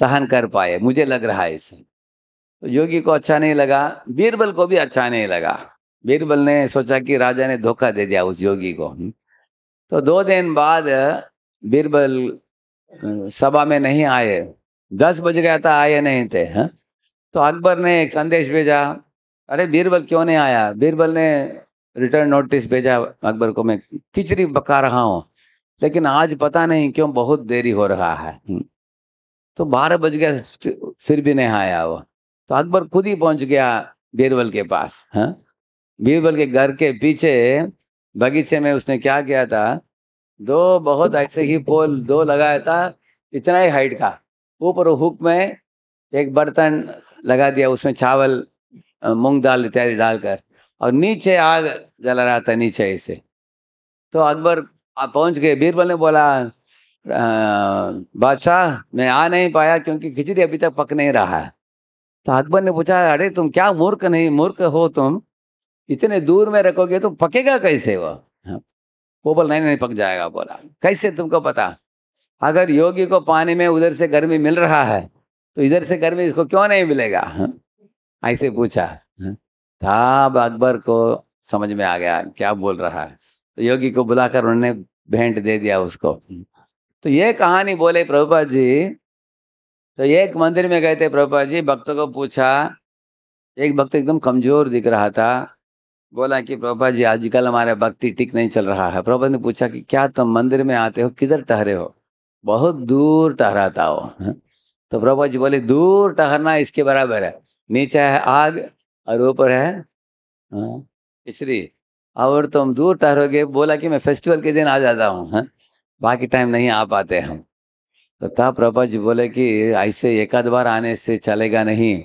सहन कर पाए मुझे लग रहा है इसे तो योगी को अच्छा नहीं लगा बीरबल को भी अच्छा नहीं लगा बीरबल ने सोचा कि राजा ने धोखा दे दिया उस योगी को तो दो दिन बाद बीरबल सभा में नहीं आए दस बज गया था आए नहीं थे हैं हाँ? तो अकबर ने एक संदेश भेजा अरे बीरबल क्यों नहीं आया बीरबल ने रिटर्न नोटिस भेजा अकबर को मैं खिचड़ी पका रहा हूँ लेकिन आज पता नहीं क्यों बहुत देरी हो रहा है हम्म। तो बारह बज गया फिर भी नहीं आया वो तो अकबर खुद ही पहुंच गया बीरबल के पास हाँ बीरबल के घर के पीछे बगीचे में उसने क्या किया था दो बहुत ऐसे ही पोल दो लगाया था इतना ही हाइट का ऊपर हुक में एक बर्तन लगा दिया उसमें चावल मूंग दाल इत्यादि डालकर और नीचे आग जला रहा था नीचे ऐसे तो अकबर पहुंच गए बीरबल ने बोला बादशाह मैं आ नहीं पाया क्योंकि खिचड़ी अभी तक पक नहीं रहा है तो अकबर ने पूछा अरे तुम क्या मूर्ख नहीं मूर्ख हो तुम इतने दूर में रखोगे तो पकेगा कैसे वो वो बोल नहीं नहीं पक जाएगा बोला कैसे तुमको पता अगर योगी को पानी में उधर से गर्मी मिल रहा है तो इधर से गर्मी इसको क्यों नहीं मिलेगा हाँ? ऐसे पूछा हाँ? था अकबर को समझ में आ गया क्या बोल रहा है तो योगी को बुलाकर उन्होंने भेंट दे दिया उसको तो ये कहानी बोले प्रभुपा जी तो एक मंदिर में गए थे प्रभुपा जी भक्त को पूछा एक भक्त एकदम कमजोर दिख रहा था बोला कि प्रभा जी आजकल हमारा भक्ति ठीक नहीं चल रहा है प्रभा ने पूछा कि क्या तुम मंदिर में आते हो किधर ठहरे हो बहुत दूर टहराता हो हाँ। तो प्रभा जी बोले दूर टहरना इसके बराबर है नीचे है आग और ऊपर है हाँ, खिचड़ी और तुम दूर टहरोगे बोला कि मैं फेस्टिवल के दिन आ जाता हूँ हाँ, बाकी टाइम नहीं आ पाते हम तो तब प्रभा जी बोले कि ऐसे एक बार आने से चलेगा नहीं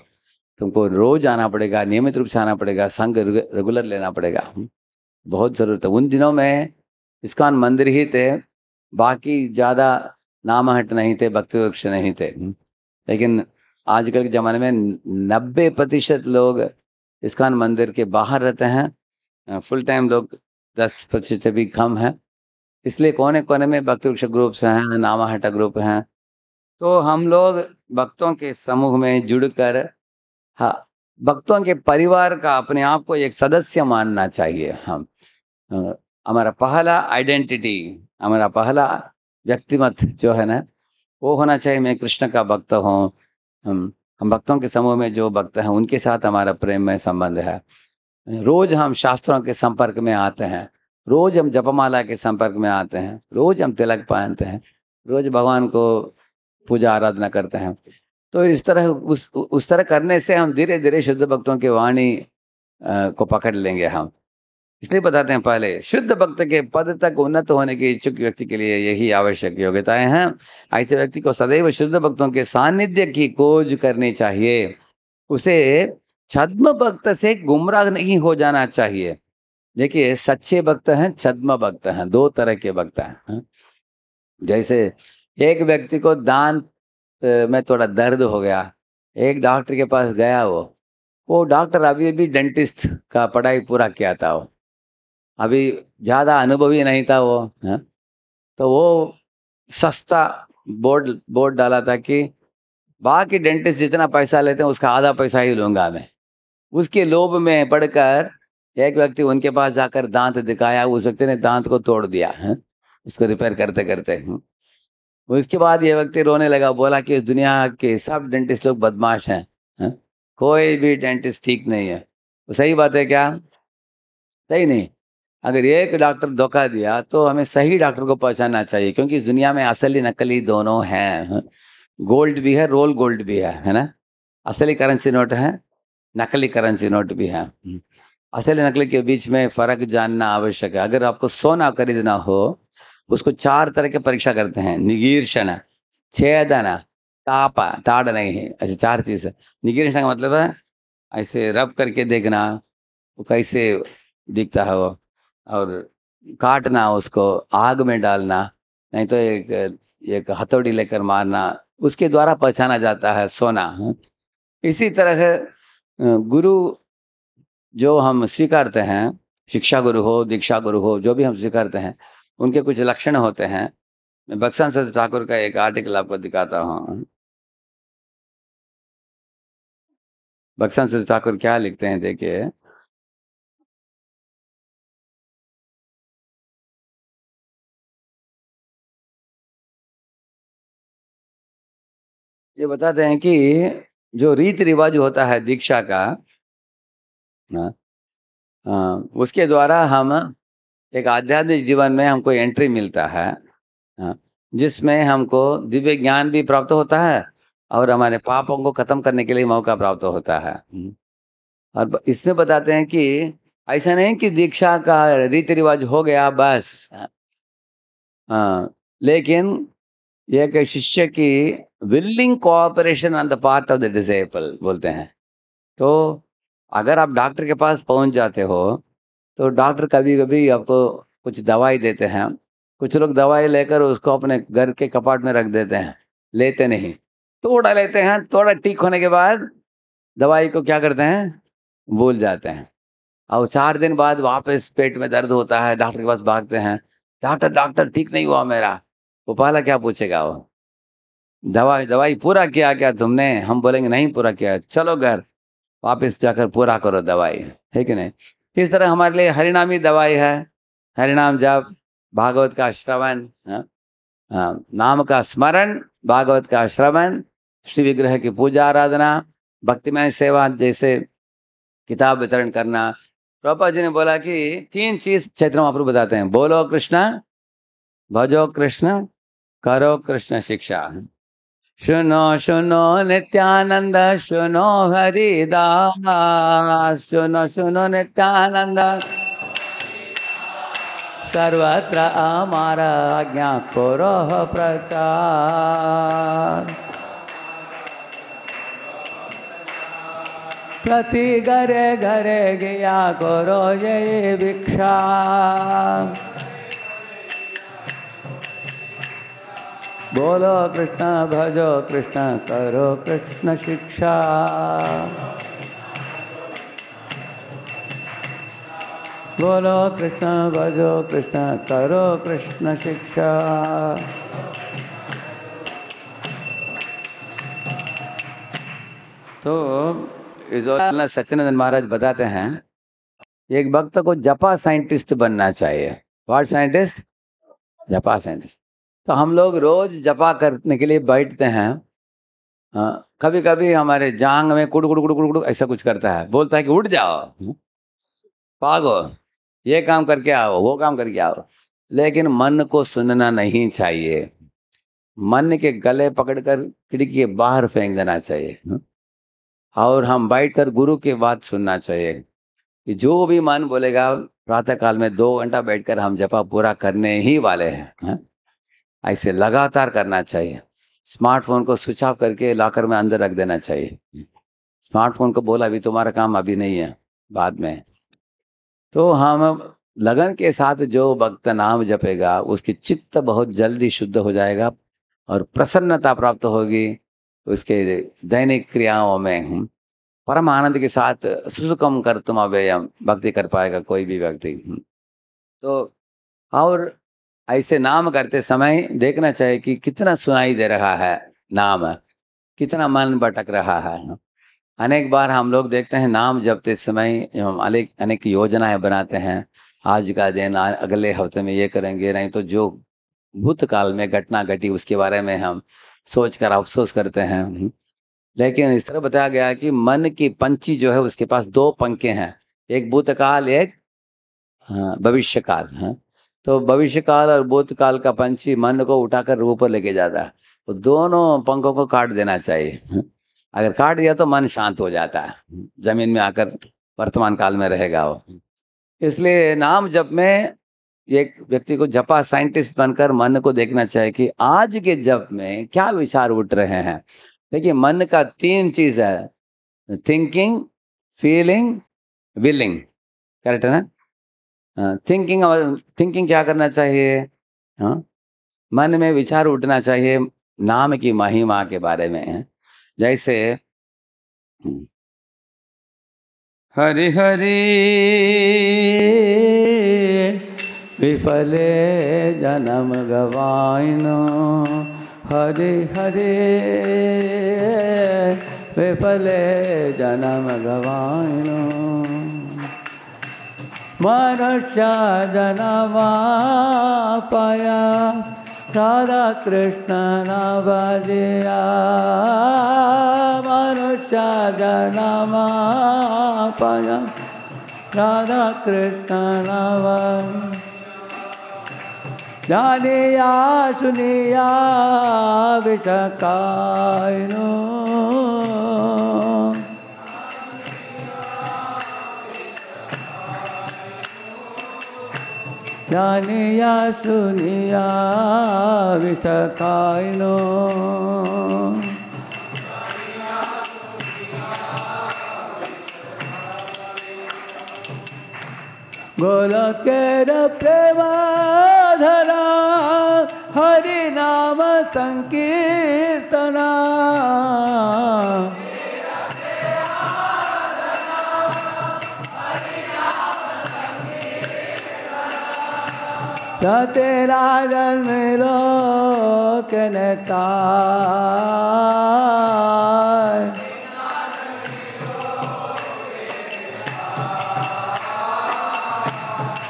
तुमको रोज आना पड़ेगा नियमित रूप से आना पड़ेगा संग रेगुलर लेना पड़ेगा बहुत ज़रूरत है उन दिनों में इस्कान मंदिर ही थे बाकी ज़्यादा नाम हट नहीं थे भक्ति वृक्ष नहीं थे लेकिन आजकल के ज़माने में नब्बे प्रतिशत लोग इस्कान मंदिर के बाहर रहते हैं फुल टाइम लोग दस प्रतिशत भी कम हैं इसलिए कोने कोने में भक्ति वृक्ष ग्रुप्स हैं नामाहटा ग्रुप हैं तो हम लोग भक्तों के समूह में जुड़कर हाँ भक्तों के परिवार का अपने आप को एक सदस्य मानना चाहिए हम हाँ, हमारा पहला आइडेंटिटी हमारा पहला व्यक्तिमत जो है ना वो होना चाहिए मैं कृष्ण का भक्त हूँ हम हम भक्तों के समूह में जो भक्त हैं उनके साथ हमारा प्रेममय संबंध है रोज हम शास्त्रों के संपर्क में आते हैं रोज हम जपमाला के संपर्क में आते हैं रोज हम तिलक पहनते हैं रोज भगवान को पूजा आराधना करते हैं तो इस तरह उस उस तरह करने से हम धीरे धीरे शुद्ध भक्तों की वाणी को पकड़ लेंगे हम इसलिए बताते हैं पहले शुद्ध भक्त के पद तक उन्नत होने के इच्छुक व्यक्ति के लिए यही आवश्यक योग्यताएं हैं ऐसे व्यक्ति को सदैव शुद्ध भक्तों के सानिध्य की खोज करनी चाहिए उसे छद्म भक्त से गुमराह नहीं हो जाना चाहिए देखिए सच्चे भक्त हैं छद्म भक्त हैं दो तरह के भक्त हैं जैसे एक व्यक्ति को दान तो में थोड़ा दर्द हो गया एक डॉक्टर के पास गया वो वो डॉक्टर अभी भी डेंटिस्ट का पढ़ाई पूरा किया था वो अभी ज़्यादा अनुभवी नहीं था वो है हाँ। तो वो सस्ता बोर्ड बोर्ड डाला था कि बाकी डेंटिस्ट जितना पैसा लेते हैं उसका आधा पैसा ही लूँगा मैं उसके लोभ में पढ़कर एक व्यक्ति उनके पास जाकर दांत दिखाया उस व्यक्ति ने दांत को तोड़ दिया है हाँ। उसको रिपेयर करते करते हाँ। वो इसके बाद ये व्यक्ति रोने लगा बोला कि इस दुनिया के सब डेंटिस्ट लोग बदमाश हैं है? कोई भी डेंटिस्ट ठीक नहीं है तो सही बात है क्या सही नहीं अगर एक डॉक्टर धोखा दिया तो हमें सही डॉक्टर को पहचानना चाहिए क्योंकि इस दुनिया में असली नकली दोनों हैं गोल्ड भी है रोल गोल्ड भी है है ना असली करेंसी नोट है नकली करेंसी नोट भी है हम्म। असली नकली के बीच में फ़र्क जानना आवश्यक है अगर आपको सोना खरीदना हो उसको चार तरह के परीक्षा करते हैं निगीर्षण छेदन ताप ताड़ नहीं है अच्छा चार चीज़ है निगीर्षण का मतलब है ऐसे रब करके देखना वो कैसे दिखता है वो और काटना उसको आग में डालना नहीं तो एक एक हथौड़ी लेकर मारना उसके द्वारा पहचाना जाता है सोना इसी तरह गुरु जो हम स्वीकारते हैं शिक्षा गुरु हो दीक्षा गुरु हो जो भी हम स्वीकारते हैं उनके कुछ लक्षण होते हैं मैं बक्सान सर ठाकुर का एक आर्टिकल आपको दिखाता हूँ बक्सान सर ठाकुर क्या लिखते हैं देखिए ये बताते हैं कि जो रीत रिवाज होता है दीक्षा का ना, हाँ, आ, हाँ, उसके द्वारा हम एक आध्यात्मिक जीवन में हमको एंट्री मिलता है हाँ, जिसमें हमको दिव्य ज्ञान भी प्राप्त होता है और हमारे पापों को खत्म करने के लिए मौका प्राप्त होता है हम्म, और इसमें बताते हैं कि ऐसा नहीं कि दीक्षा का रीति रिवाज हो गया बस आ, हाँ, हाँ, लेकिन एक शिष्य की willing cooperation on the part of the disciple बोलते हैं तो अगर आप डॉक्टर के पास पहुंच जाते हो तो डॉक्टर कभी कभी आपको कुछ दवाई देते हैं कुछ लोग दवाई लेकर उसको अपने घर के कपाट में रख देते हैं लेते नहीं थोड़ा लेते हैं थोड़ा ठीक होने के बाद दवाई को क्या करते हैं भूल जाते हैं और चार दिन बाद वापस पेट में दर्द होता है डॉक्टर के पास भागते हैं डॉक्टर डॉक्टर ठीक नहीं हुआ मेरा वो पहला क्या पूछेगा वो दवाई दवाई पूरा किया क्या तुमने हम बोलेंगे नहीं पूरा किया चलो घर वापस जाकर पूरा करो दवाई है कि नहीं इस तरह हमारे लिए हरिनामी दवाई है हरिनाम जब भागवत का श्रवण हाँ, हाँ, नाम का स्मरण भागवत का श्रवण श्री विग्रह की पूजा आराधना भक्तिमय सेवा जैसे किताब वितरण करना प्रभा जी ने बोला कि तीन चीज चैत्र महाप्रभु बताते हैं बोलो कृष्णा भजो कृष्ण करो कृष्ण शिक्षा सुनो सुनो नित्यानंद सुनो हरिदास सुनो सुनो नित्यानंद सर्वत्र हमारा आज्ञा करो प्रचार प्रति घरे घरे गया करो जय भिक्षा बोलो कृष्ण भजो कृष्ण करो कृष्ण शिक्षा बोलो कृष्ण भजो कृष्ण करो कृष्ण शिक्षा तो सचिन महाराज बताते हैं एक भक्त को जपा साइंटिस्ट बनना चाहिए वार्ड साइंटिस्ट जपा साइंटिस्ट तो हम लोग रोज जपा करने के लिए बैठते हैं आ, कभी कभी हमारे जांग में कुड़ कुड़ कुड़ कुड़ कुड़ ऐसा कुछ करता है बोलता है कि उठ जाओ पागो ये काम करके आओ वो काम करके आओ लेकिन मन को सुनना नहीं चाहिए मन के गले पकड़कर खिड़की के बाहर फेंक देना चाहिए और हम बैठकर गुरु की बात सुनना चाहिए कि जो भी मन बोलेगा प्रातः काल में दो घंटा बैठकर हम जपा पूरा करने ही वाले हैं ऐसे लगातार करना चाहिए स्मार्टफोन को स्विच ऑफ करके लॉकर में अंदर रख देना चाहिए स्मार्टफोन को बोला अभी तुम्हारा काम अभी नहीं है बाद में तो हम लगन के साथ जो भक्त नाम जपेगा उसकी चित्त बहुत जल्दी शुद्ध हो जाएगा और प्रसन्नता प्राप्त होगी उसके दैनिक क्रियाओं में परम आनंद के साथ सुसुकम कर तुम अव्यय भक्ति कर पाएगा कोई भी व्यक्ति तो और ऐसे नाम करते समय देखना चाहिए कि कितना सुनाई दे रहा है नाम कितना मन भटक रहा है अनेक बार हम लोग देखते हैं नाम जपते समय हम अनेक अनेक योजनाएं बनाते हैं आज का दिन अगले हफ्ते में ये करेंगे नहीं तो जो भूतकाल में घटना घटी उसके बारे में हम सोच कर अफसोस करते हैं लेकिन इस तरह बताया गया कि मन की पंची जो है उसके पास दो पंखे हैं एक भूतकाल एक हाँ, भविष्यकाल हाँ है तो भविष्य काल और बोध काल का पंछी मन को उठाकर ऊपर लेके जाता है तो दोनों पंखों को काट देना चाहिए अगर काट दिया तो मन शांत हो जाता है जमीन में आकर वर्तमान काल में रहेगा वो इसलिए नाम जप में एक व्यक्ति को जपा साइंटिस्ट बनकर मन को देखना चाहिए कि आज के जप में क्या विचार उठ रहे हैं देखिए मन का तीन चीज है थिंकिंग फीलिंग विलिंग करेक्ट है ना थिंकिंग हाँ, थिंकिंग क्या करना चाहिए हाँ मन में विचार उठना चाहिए नाम की महिमा के बारे में जैसे हरि हरि विफले जन्म गवाइन हरि हरि विफले जन्म गवाइनो मनुष्याजनमापय राधा कृष्ण राधाकृष्णनव जानिया सुनिया विषकायनो जानिया सुनिया गोल के रेवाधरा हरि नाम संकीर्तना तो तेरा जन्म रोक नता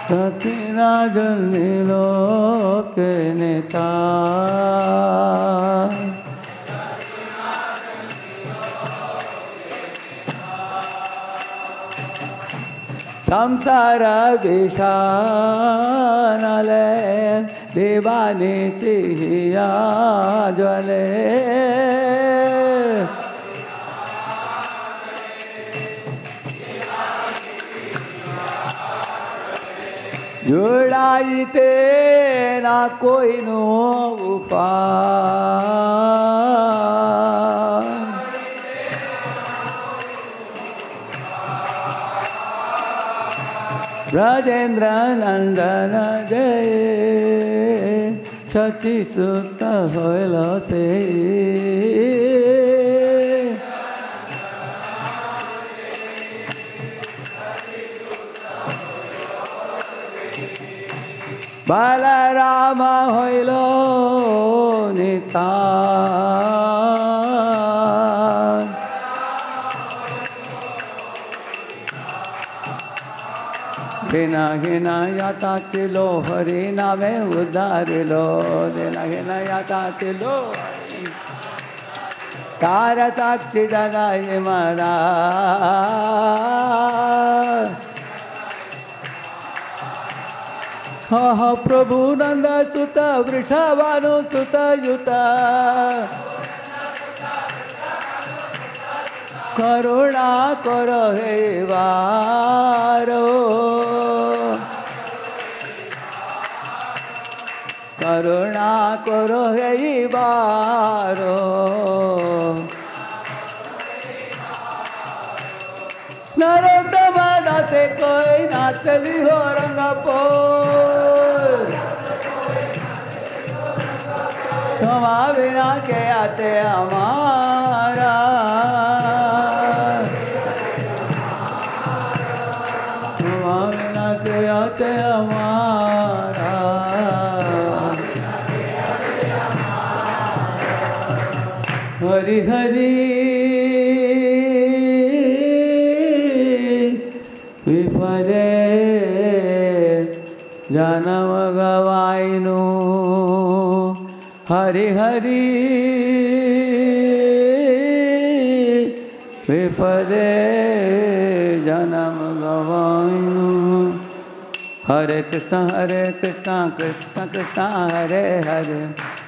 तो तेरा जन्म रोक नता संसार संसारविषानले देवानी सिया ज्वले ते ना कोई नो उपाय রাজেন্দ্রানন্দন জয় সচিসুত হইল সে বালারাম হইল নিতা देना घेना याता केलो हरी नावे उदारलो देना घेना याता केलो तार साक्षी जगाय मला ह प्रभु नंद सुत वृषभानु सुत युता करुणा कर हे वारो करुणा करो गई बारो नरोत्तम नाते कोई चली हो रंग तुम्हारा बिना के आते हमारा हरि हरि विपरे जनम गवाइनो हरि हरि विपरे जनम गवाइनो हरे कृष्ण हरे कृष्ण कृष्ण कृष्ण हरे हरे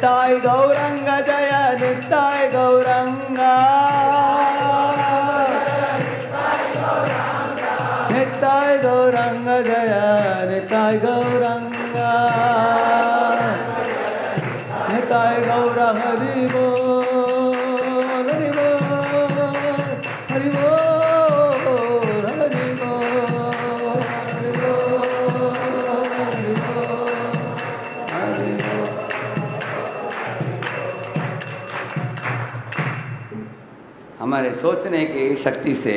ನಿತ್ತಾಯ್ ಗೌರಂಗ ಜಯ ನಿತ್ತಾಯ್ ಗೌರಂಗ ನಿತ್ತಾಯ್ ಗೌರಂಗ ಜಯ ನಿತ್ತಾಯ್ ಗೌರಂಗ ನಿತ್ತಾಯ್ ಗೌರ ಹರಿ ಬೋ सोचने की शक्ति से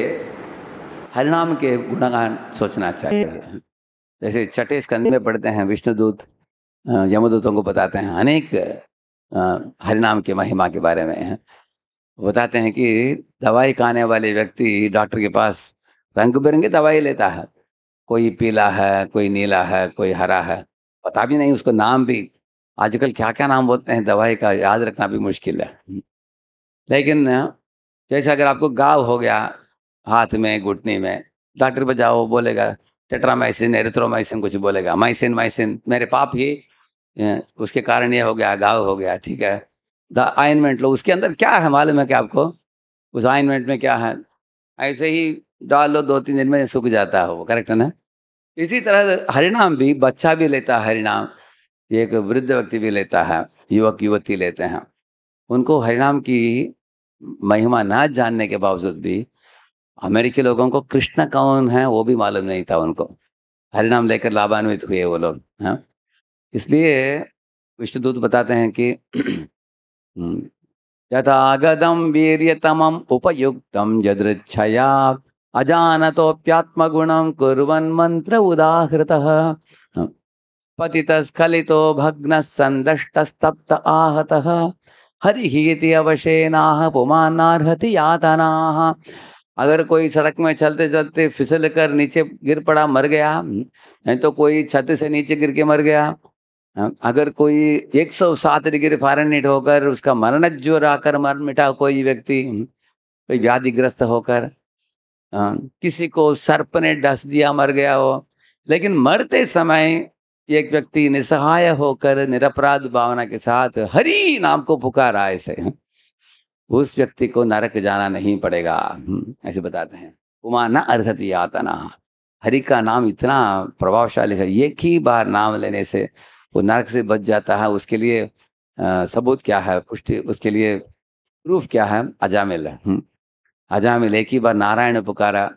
हरिनाम के गुणगान सोचना चाहिए जैसे छठे स्कंद में पढ़ते हैं विष्णुदूत यमदूतों को बताते हैं अनेक हरिनाम के महिमा के बारे में बताते हैं कि दवाई खाने वाले व्यक्ति डॉक्टर के पास रंग बिरंगे दवाई लेता है कोई पीला है कोई नीला है कोई हरा है पता भी नहीं उसको नाम भी आजकल क्या क्या नाम बोलते हैं दवाई का याद रखना भी मुश्किल है लेकिन जैसे अगर आपको गाव हो गया हाथ में घुटने में डॉक्टर पर जाओ बोलेगा टेट्रामाइसिन एरिथ्रोमाइसिन कुछ बोलेगा माइसिन माइसिन मेरे पाप ही उसके कारण ये हो गया गाव हो गया ठीक है द आइनमेंट लो उसके अंदर क्या है मालूम है क्या आपको उस आइनमेंट में क्या है ऐसे ही डाल लो दो तीन दिन में सूख जाता है वो करेक्ट है ना इसी तरह हरिनाम भी बच्चा भी लेता है हरिनाम एक वृद्ध व्यक्ति भी लेता है युवक युवती लेते हैं उनको हरिनाम की महिमा ना जानने के बावजूद भी अमेरिकी लोगों को कृष्ण कौन है वो भी मालूम नहीं था उनको हरिनाम लेकर लाभान्वित हुए वो लोग हैं हाँ। इसलिए विष्णुदूत बताते हैं कि यथागदम वीर्यतमम उपयुक्तम जदृच्छया कुरन मंत्र उदाहृत पति हाँ। पतितस्खलितो भग्न सन्दष्टस्तप्त आहतः हरिहीति अवशेनाह पुमानार्हति यातनाह अगर कोई सड़क में चलते चलते फिसल कर नीचे गिर पड़ा मर गया नहीं तो कोई छत से नीचे गिर के मर गया अगर कोई 107 डिग्री फारेनहाइट होकर उसका मरण ज्वर आकर मर मिटा कोई व्यक्ति कोई व्याधिग्रस्त होकर हाँ, किसी को सर्प ने डस दिया मर गया हो लेकिन मरते समय एक व्यक्ति निसहाय होकर निरपराध भावना के साथ हरि नाम को पुकारा ऐसे हम्म, उस व्यक्ति को नरक जाना नहीं पड़ेगा हम्म, ऐसे बताते हैं उमा न अर्घत यातना हरि का नाम इतना प्रभावशाली है एक ही बार नाम लेने से वो नरक से बच जाता है उसके लिए आ, सबूत क्या है पुष्टि उसके लिए प्रूफ क्या है अजामिल हम्म, अजामिल एक ही बार नारायण पुकारा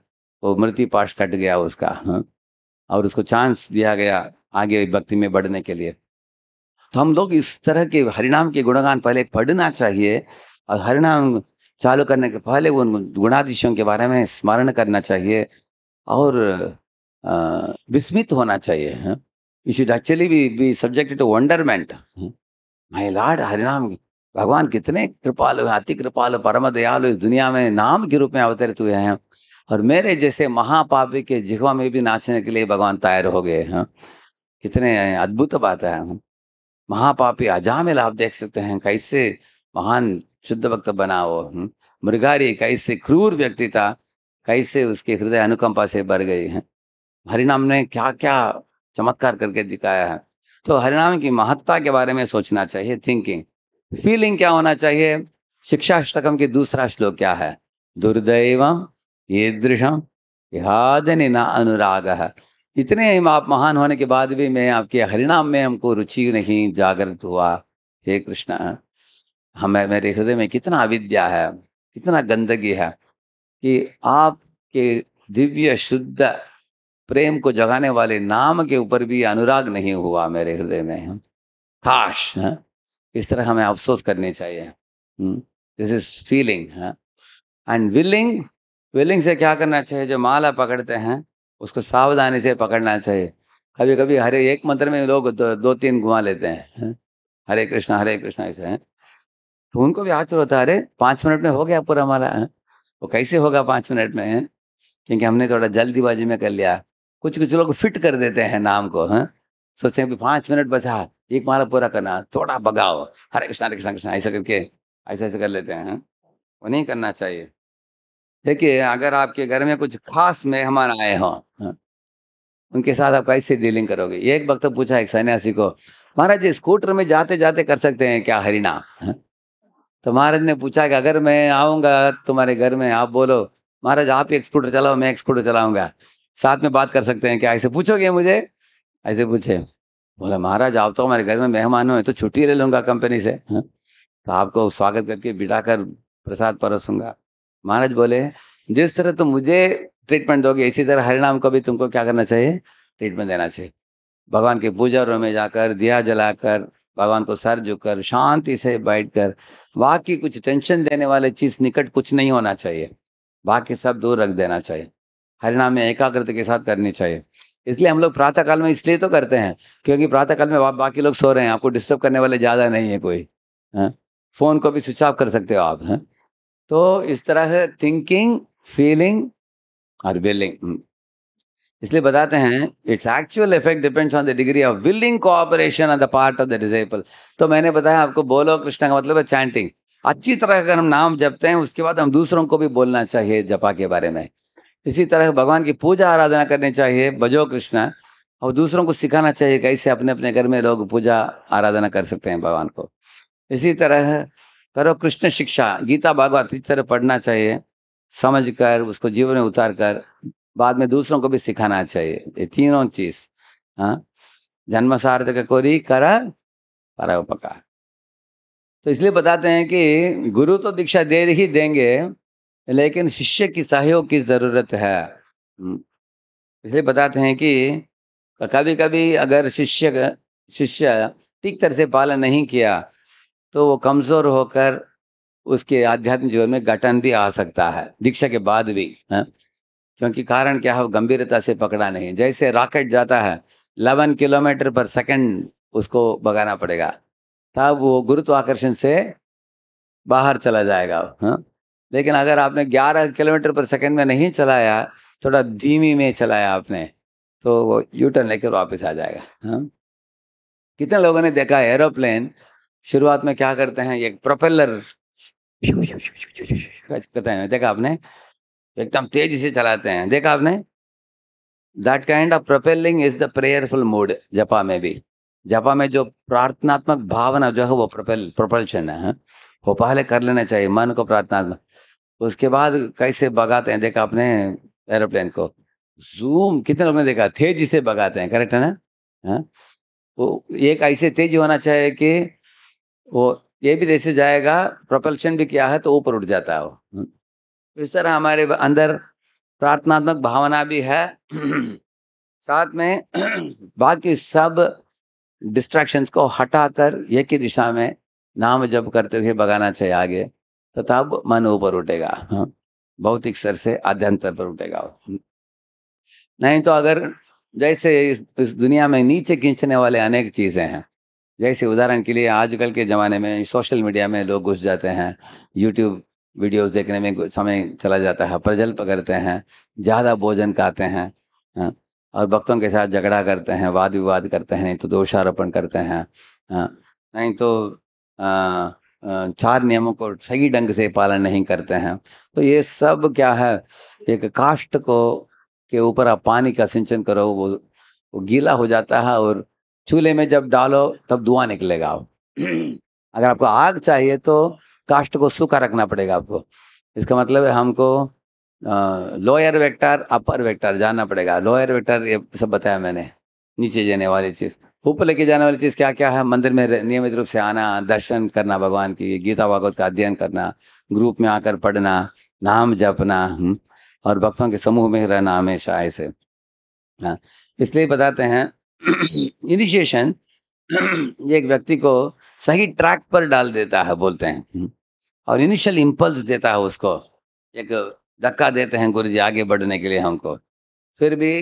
वो मृत्यु पाश कट गया उसका और उसको चांस दिया गया आगे भक्ति में बढ़ने के लिए तो हम लोग इस तरह के हरिनाम के गुणगान पहले पढ़ना चाहिए और हरिनाम चालू करने के पहले उन गुणाधीशों के बारे में स्मरण करना चाहिए और विस्मित होना चाहिए you should actually be be subjected to wonderment my lord हरिनाम भगवान कितने कृपालु हैं अति कृपालु परम दयालु इस दुनिया में नाम के रूप में अवतरित हुए हैं और मेरे जैसे महापापी के जिहवा में भी नाचने के लिए भगवान तैयार हो गए हैं कितने अद्भुत बात है हम महापापी अजामिल आप देख सकते हैं कैसे महान शुद्ध भक्त बना वो हम्म, मृगारी कैसे क्रूर व्यक्ति था कैसे उसके हृदय अनुकंपा से भर गई है हरिनाम ने क्या क्या चमत्कार करके दिखाया है तो हरिनाम की महत्ता के बारे में सोचना चाहिए थिंकिंग फीलिंग क्या होना चाहिए अष्टकम के दूसरा श्लोक क्या है दुर्दैव ये दृशम यादनि न अनुराग है इतने आप महान होने के बाद भी मैं आपके हरिनाम में हमको रुचि नहीं जागृत हुआ हे कृष्ण हमें मेरे हृदय में कितना अविद्या है कितना गंदगी है कि आपके दिव्य शुद्ध प्रेम को जगाने वाले नाम के ऊपर भी अनुराग नहीं हुआ मेरे हृदय में काश है? हाँ, इस तरह हमें अफसोस करनी चाहिए this is feeling and willing willing से क्या करना चाहिए जो माला पकड़ते हैं उसको सावधानी से पकड़ना चाहिए कभी कभी हरे एक मंत्र में लोग दो, दो तीन घुमा लेते हैं हरे कृष्णा हरे कृष्णा ऐसे हैं तो उनको भी आश्चर्य होता है अरे पाँच मिनट में हो गया पूरा हमारा वो कैसे होगा पाँच मिनट में है क्योंकि हमने थोड़ा जल्दीबाजी में कर लिया कुछ कुछ लोग फिट कर देते हैं नाम को हैं सोचते हैं कि पाँच मिनट बचा एक माला पूरा करना थोड़ा बगाओ हरे कृष्णा हरे कृष्णा कृष्णा ऐसा करके ऐसा ऐसा कर लेते हैं वो नहीं करना चाहिए देखिए अगर आपके घर में कुछ खास मेहमान आए हों हाँ, उनके साथ आप कैसे डीलिंग करोगे एक वक्त पूछा एक सन्यासी को महाराज जी स्कूटर में जाते जाते कर सकते हैं क्या हरिना हाँ, तो महाराज ने पूछा कि अगर मैं आऊँगा तुम्हारे घर में आप बोलो महाराज आप एक स्कूटर चलाओ मैं एक स्कूटर चलाऊंगा साथ में बात कर सकते हैं क्या ऐसे पूछोगे मुझे ऐसे पूछे बोला महाराज आप तो हमारे घर में मेहमान हो तो छुट्टी ले लूँगा कंपनी से हाँ, तो आपको स्वागत करके बिठा कर प्रसाद परोसूंगा महाराज बोले जिस तरह तुम मुझे ट्रीटमेंट दोगे इसी तरह हरिनाम को भी तुमको क्या करना चाहिए ट्रीटमेंट देना चाहिए भगवान के पूजा रूम में जाकर दिया जलाकर भगवान को सर झुककर शांति से बैठकर बाकी कुछ टेंशन देने वाले चीज निकट कुछ नहीं होना चाहिए बाकी सब दूर रख देना चाहिए हरिनाम में एकाग्रता के साथ करनी चाहिए इसलिए हम लोग प्रातः काल में इसलिए तो करते हैं क्योंकि प्रातः काल में बाकी लोग सो रहे हैं आपको डिस्टर्ब करने वाले ज़्यादा नहीं है कोई है? फ़ोन को भी स्विच ऑफ कर सकते हो आप हैं तो इस तरह से थिंकिंग फीलिंग और विलिंग हम्म। इसलिए बताते हैं it's actual effect depends on the degree of willing cooperation on the part of the disciple तो मैंने बताया आपको बोलो कृष्ण का मतलब है चैंटिंग अच्छी तरह अगर हम नाम जपते हैं उसके बाद हम दूसरों को भी बोलना चाहिए जपा के बारे में इसी तरह भगवान की पूजा आराधना करनी चाहिए बजो कृष्ण और दूसरों को सिखाना चाहिए कैसे अपने अपने घर में लोग पूजा आराधना कर सकते हैं भगवान को इसी तरह करो कृष्ण शिक्षा गीता भागवत इस तरह पढ़ना चाहिए समझ कर उसको जीवन में उतार कर बाद में दूसरों को भी सिखाना चाहिए ये तीनों चीज हाँ जन्म सार्थक कोरी पर उपकार तो इसलिए बताते हैं कि गुरु तो दीक्षा दे ही देंगे लेकिन शिष्य की सहयोग की ज़रूरत है हम्म। इसलिए बताते हैं कि कभी कभी अगर शिष्य शिष्य ठीक तरह से पालन नहीं किया तो वो कमज़ोर होकर उसके आध्यात्मिक जीवन में गठन भी आ सकता है दीक्षा के बाद भी है हाँ। क्योंकि कारण क्या है गंभीरता से पकड़ा नहीं जैसे रॉकेट जाता है 11 किलोमीटर पर सेकंड उसको भगाना पड़ेगा तब वो गुरुत्वाकर्षण से बाहर चला जाएगा हाँ लेकिन अगर आपने 11 किलोमीटर पर सेकंड में नहीं चलाया थोड़ा धीमी में चलाया आपने तो वो यू टर्न लेकर वापस आ जाएगा हाँ कितने लोगों ने देखा एरोप्लेन शुरुआत में क्या करते हैं ये प्रोपेलर करते हैं देखा आपने एकदम तेजी से चलाते हैं देखा आपने that kind of propelling is the prayerful mode जपा में भी जपा में जो प्रार्थनात्मक भावना जो है वो प्रोपेल प्रोपल्शन है हाँ। वो पहले कर लेना चाहिए मन को प्रार्थनात्मक उसके बाद कैसे भगाते हैं देखा आपने एरोप्लेन को जूम कितने लोग ने देखा तेजी से भगाते हैं करेक्ट है ना वो हाँ। तो एक ऐसे तेजी होना चाहिए कि वो ये भी जैसे जाएगा प्रोपल्शन भी किया है तो ऊपर उठ जाता है वो तो इस तरह हमारे अंदर प्रार्थनात्मक भावना भी है साथ में बाकी सब डिस्ट्रैक्शंस को हटाकर एक ही दिशा में नाम जब करते हुए भगाना चाहिए आगे तो तब मन ऊपर उठेगा भौतिक स्तर से आध्यांतर पर उठेगा नहीं तो अगर जैसे इस, इस दुनिया में नीचे खींचने वाले अनेक चीज़ें हैं जैसे उदाहरण के लिए आजकल के ज़माने में सोशल मीडिया में लोग घुस जाते हैं यूट्यूब वीडियोस देखने में समय चला जाता है प्रजल पकड़ते हैं ज़्यादा भोजन खाते हैं हाँ, और भक्तों के साथ झगड़ा करते हैं वाद विवाद करते हैं नहीं तो दोषारोपण करते हैं हाँ, नहीं तो चार नियमों को सही ढंग से पालन नहीं करते हैं तो ये सब क्या है एक काष्ट को के ऊपर आप पानी का सिंचन करो वो, वो गीला हो जाता है और चूल्हे में जब डालो तब धुआं निकलेगा आप अगर आपको आग चाहिए तो काष्ट को सूखा रखना पड़ेगा आपको इसका मतलब है हमको लोअर वेक्टर अपर वेक्टर जानना पड़ेगा लोअर वेक्टर ये सब बताया मैंने नीचे जाने वाली चीज़ ऊपर लेके जाने वाली चीज़ क्या क्या है मंदिर में नियमित रूप से आना दर्शन करना भगवान की गीता भागवत का अध्ययन करना ग्रुप में आकर पढ़ना नाम जपना हम्म, और भक्तों के समूह में रहना हमेशा ऐसे हाँ, इसलिए बताते हैं इनिशिएशन एक व्यक्ति को सही ट्रैक पर डाल देता है बोलते हैं हम्म। और इनिशियल इम्पल्स देता है उसको एक धक्का देते हैं गुरु जी आगे बढ़ने के लिए हमको फिर भी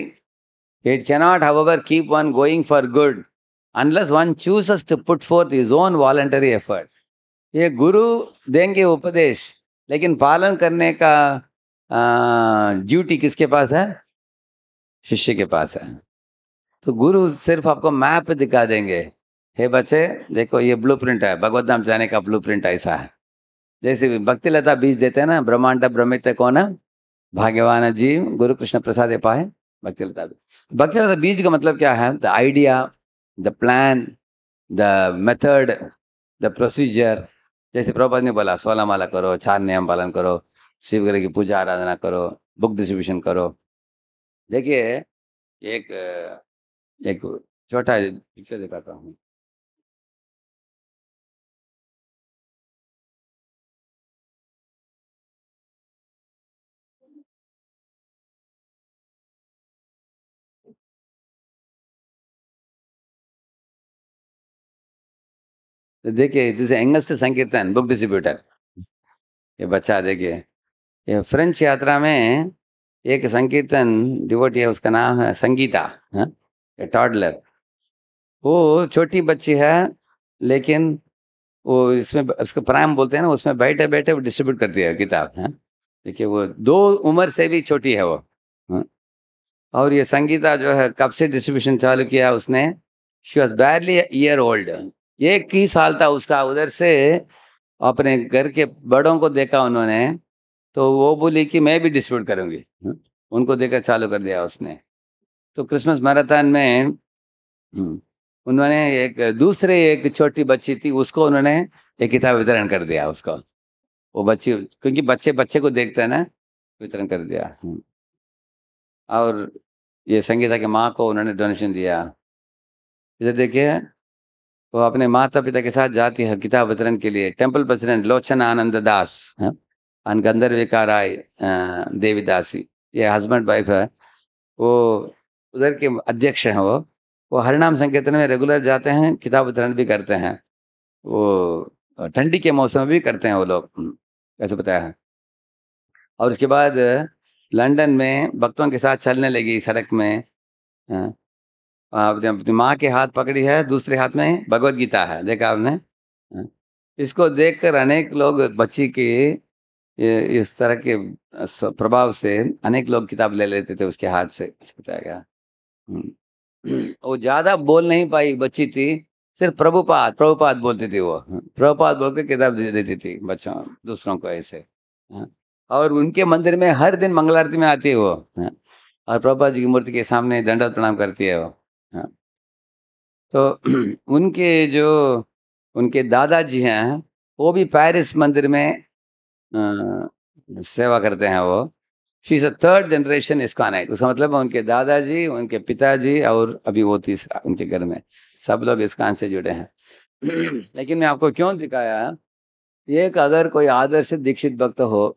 it cannot over keep one going for good unless one choose to put forth his own voluntary effort ये गुरु देंगे उपदेश लेकिन पालन करने का ड्यूटी किसके पास है शिष्य के पास है तो गुरु सिर्फ आपको मैप दिखा देंगे हे बच्चे देखो ये ब्लूप्रिंट है भगवत धाम जाने का ब्लूप्रिंट ऐसा है जैसे भक्ति लता बीज देते हैं ना ब्रह्मांड ब्रह्मित कौन है भाग्यवान जीव गुरु कृष्ण प्रसाद पाए भक्ति लता बीज भक्ति लता बीज का मतलब क्या है the idea the plan the method the procedure जैसे प्रभुपद ने बोला सोलह माला करो चार नियम पालन करो शिव की पूजा आराधना करो बुक डिस्ट्रीब्यूशन करो देखिए एक एक छोटा पिक्चर दिखाता हूँ तो देखिए जैसे एंगल से संकीर्तन बुक डिस्ट्रीब्यूटर ये बच्चा देखिए ये फ्रेंच यात्रा में एक संकीर्तन डिवोटी है उसका नाम है संगीता है हाँ? ए टॉडलर वो छोटी बच्ची है लेकिन वो इसमें उसको प्राइम बोलते हैं ना उसमें बैठे बैठे वो डिस्ट्रीब्यूट कर दिया किताब है देखिए वो दो उम्र से भी छोटी है वो हा? और ये संगीता जो है कब से डिस्ट्रीब्यूशन चालू किया उसने she was barely year old एक ही साल था उसका उधर से अपने घर के बड़ों को देखा उन्होंने तो वो बोली कि मैं भी डिस्ट्रीब्यूट करूँगी उनको देखकर चालू कर दिया उसने तो क्रिसमस मैराथन में हम्म, उन्होंने एक दूसरे एक छोटी बच्ची थी उसको उन्होंने एक किताब वितरण कर दिया उसको वो बच्ची क्योंकि बच्चे बच्चे को देखते हैं ना वितरण कर दिया हम्म। और ये संगीता के माँ को उन्होंने डोनेशन दिया इधर देखिए वो अपने माता पिता के साथ जाती है किताब वितरण के लिए टेम्पल प्रेसिडेंट लोचन आनंद दास अन हाँ, गंधर्विका राय देवीदासी ये हस्बैंड वाइफ है वो उधर के अध्यक्ष हैं वो वो हरिनाम संकीर्तन में रेगुलर जाते हैं किताब वितरण भी करते हैं वो ठंडी के मौसम में भी करते हैं वो लोग हम्म, कैसे बताया है और उसके बाद लंदन में भक्तों के साथ चलने लगी सड़क में आपने अपनी माँ के हाथ पकड़ी है दूसरे हाथ में भगवत गीता है देखा आपने इसको देखकर अनेक लोग बच्ची के इस तरह के प्रभाव से अनेक लोग किताब ले लेते थे उसके हाथ से बताया गया हम्म। वो ज्यादा बोल नहीं पाई बच्ची थी सिर्फ प्रभुपाद प्रभुपाद बोलती थी वो हाँ, प्रभुपाद बोल के किताब दे देती थी बच्चों दूसरों को ऐसे हाँ, और उनके मंदिर में हर दिन मंगल आरती में आती है वो हाँ, और प्रभुपाद जी की मूर्ति के सामने दंडवत प्रणाम करती है वो तो उनके जो उनके दादाजी हैं वो भी पैरिस मंदिर में सेवा करते हैं वो she is a third generation ISKCONite उसका मतलब उनके दादाजी उनके पिताजी और अभी वो तीसरा उनके घर में सब लोग इस्कान से जुड़े हैं लेकिन मैं आपको क्यों दिखाया एक अगर कोई आदर्श दीक्षित भक्त हो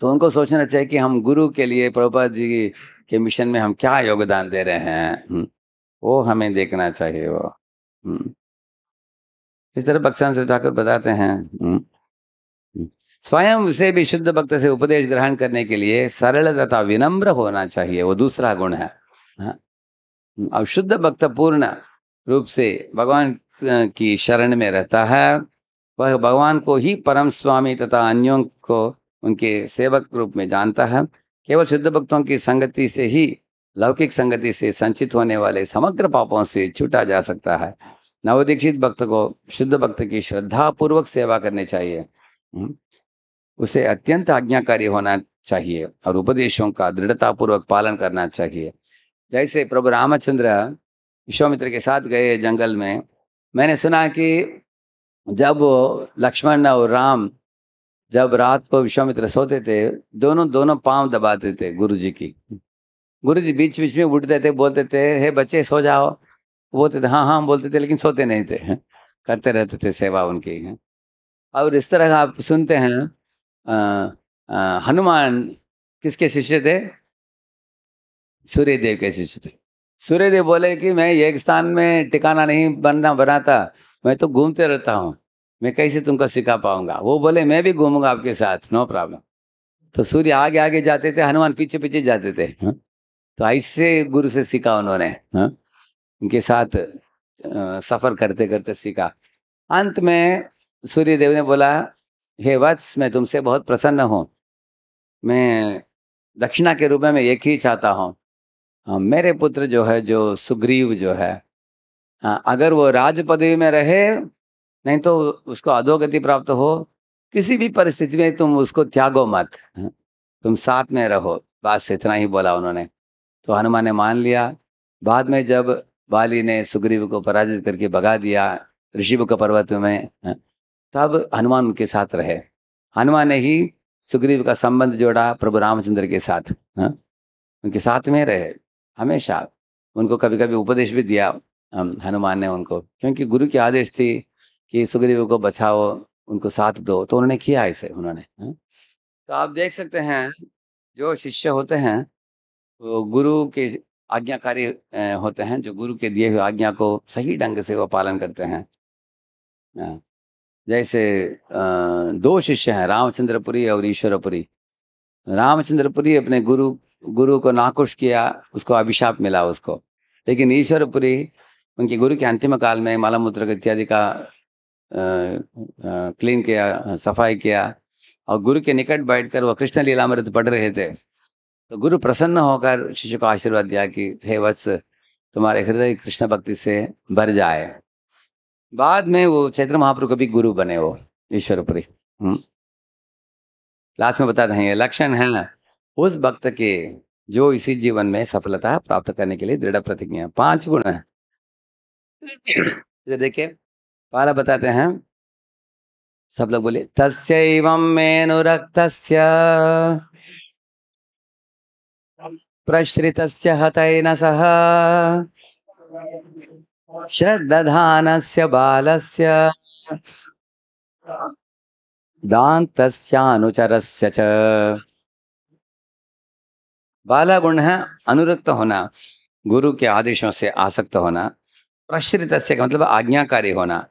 तो उनको सोचना चाहिए कि हम गुरु के लिए प्रभुपाद जी के मिशन में हम क्या योगदान दे रहे हैं हम्म। वो हमें देखना चाहिए वो हम्म। इस तरह पक्षांत से जाकर बताते हैं हम्म। स्वयं से भी शुद्ध भक्त से उपदेश ग्रहण करने के लिए सरल तथा विनम्र होना चाहिए वो दूसरा गुण है अब हाँ। शुद्ध भक्त पूर्ण रूप से भगवान की शरण में रहता है वह भगवान को ही परम स्वामी तथा अन्यों को उनके सेवक रूप में जानता है केवल शुद्ध भक्तों की संगति से ही लौकिक संगति से संचित होने वाले समग्र पापों से छूटा जा सकता है नवदीक्षित भक्त को शुद्ध भक्त की श्रद्धा पूर्वक सेवा करनी चाहिए हाँ। उसे अत्यंत आज्ञाकारी होना चाहिए और उपदेशों का दृढ़तापूर्वक पालन करना चाहिए जैसे प्रभु रामचंद्र विश्वामित्र के साथ गए जंगल में मैंने सुना कि जब लक्ष्मण और राम जब रात को विश्वामित्र सोते थे दोनों दोनों पांव दबाते थे गुरु जी की गुरु जी बीच बीच में उठते थे बोलते थे हे बच्चे सो जाओ बोलते थे हाँ हाँ बोलते थे लेकिन सोते नहीं थे करते रहते थे सेवा उनकी और इस तरह आप सुनते हैं हनुमान किसके शिष्य थे सूर्यदेव के शिष्य थे सूर्यदेव बोले कि मैं एक स्थान में टिकाना नहीं बनना बनाता मैं तो घूमते रहता हूँ मैं कैसे तुमको सिखा पाऊंगा वो बोले मैं भी घूमूंगा आपके साथ नो प्रॉब्लम तो सूर्य आगे आगे जाते थे हनुमान पीछे पीछे जाते थे हा? तो ऐसे गुरु से सीखा उन्होंने हाँ। उनके साथ आ, सफर करते करते सीखा अंत में सूर्यदेव ने बोला हे वत्स मैं तुमसे बहुत प्रसन्न हूँ मैं दक्षिणा के रूप में मैं एक ही चाहता हूँ हाँ, मेरे पुत्र जो है जो सुग्रीव जो है हाँ, अगर वो राज पदवी में रहे नहीं तो उसको अधोगति प्राप्त हो किसी भी परिस्थिति में तुम उसको त्यागो मत तुम साथ में रहो बस इतना ही बोला उन्होंने तो हनुमान ने मान लिया बाद में जब बाली ने सुग्रीव को पराजित करके भगा दिया ऋषिभ के पर्वत में हाँ, तब हनुमान उनके साथ रहे हनुमान ने ही सुग्रीव का संबंध जोड़ा प्रभु रामचंद्र के साथ हा? उनके साथ में रहे हमेशा उनको कभी कभी उपदेश भी दिया हनुमान ने उनको क्योंकि गुरु की आदेश थी कि सुग्रीव को बचाओ उनको साथ दो तो उन्होंने किया इसे उन्होंने हाँ। तो आप देख सकते हैं जो शिष्य होते हैं वो गुरु के आज्ञाकारी होते हैं जो गुरु के दिए हुए आज्ञा को सही ढंग से वो पालन करते हैं हाँ। जैसे दो शिष्य हैं रामचंद्रपुरी और ईश्वरपुरी रामचंद्रपुरी अपने गुरु गुरु को नाखुश किया उसको अभिशाप मिला उसको लेकिन ईश्वरपुरी उनके गुरु के अंतिम काल में मलमूत्र इत्यादि का क्लीन किया सफाई किया और गुरु के निकट बैठकर वह कृष्ण लीलामृत पढ़ रहे थे तो गुरु प्रसन्न होकर शिष्य को आशीर्वाद दिया कि हे वत्स तुम्हारे हृदय कृष्ण भक्ति से भर जाए बाद में वो चैत्र महाप्रभु कभी गुरु बने वो ईश्वरपुरी लास्ट हम्म। में बता देंगे लक्षण है उस भक्त के जो इसी जीवन में सफलता प्राप्त करने के लिए दृढ़ प्रतिज्ञा पांच गुण है देखिये पहला बताते हैं सब लोग बोले तस्व मेनुरक्त प्रश्रित हतैन सह श्रद्धान से बालस्य दान्तस्यानुचरस्य से बाला गुण है अनुरक्त होना गुरु के आदेशों से आसक्त होना प्रश्रित मतलब आज्ञाकारी होना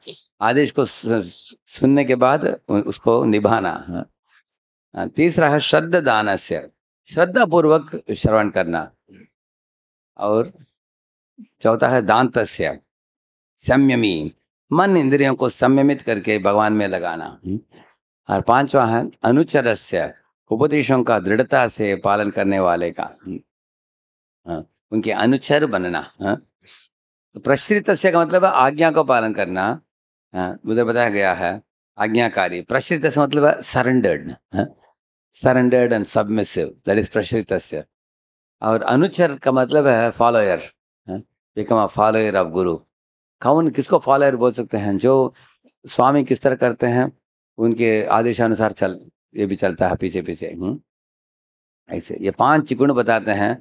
आदेश को सुनने के बाद उसको निभाना हाँ, तीसरा है श्रद्धा दान से श्रद्धा पूर्वक श्रवण करना और चौथा है दांतस्य संयमी मन इंद्रियों को संयमित करके भगवान में लगाना हम्म। और पांचवा है अनुचरस्य उपदेशों का दृढ़ता से पालन करने वाले का हम्म। हाँ, उनके अनुचर बनना हाँ। तो प्रश्रित का मतलब है आज्ञा का पालन करना हाँ, उधर बताया गया है आज्ञाकारी प्रश्रित से मतलब है surrendered surrendered and submissive that is प्रश्रित और अनुचर का मतलब है फॉलोयर बिकम अ फॉलोयर ऑफ गुरु कौन किसको फॉलोअर बोल सकते हैं जो स्वामी किस तरह करते हैं उनके आदेशानुसार चल ये भी चलता है पीछे पीछे हुँ? हम्म। ऐसे ये पांच गुण बताते हैं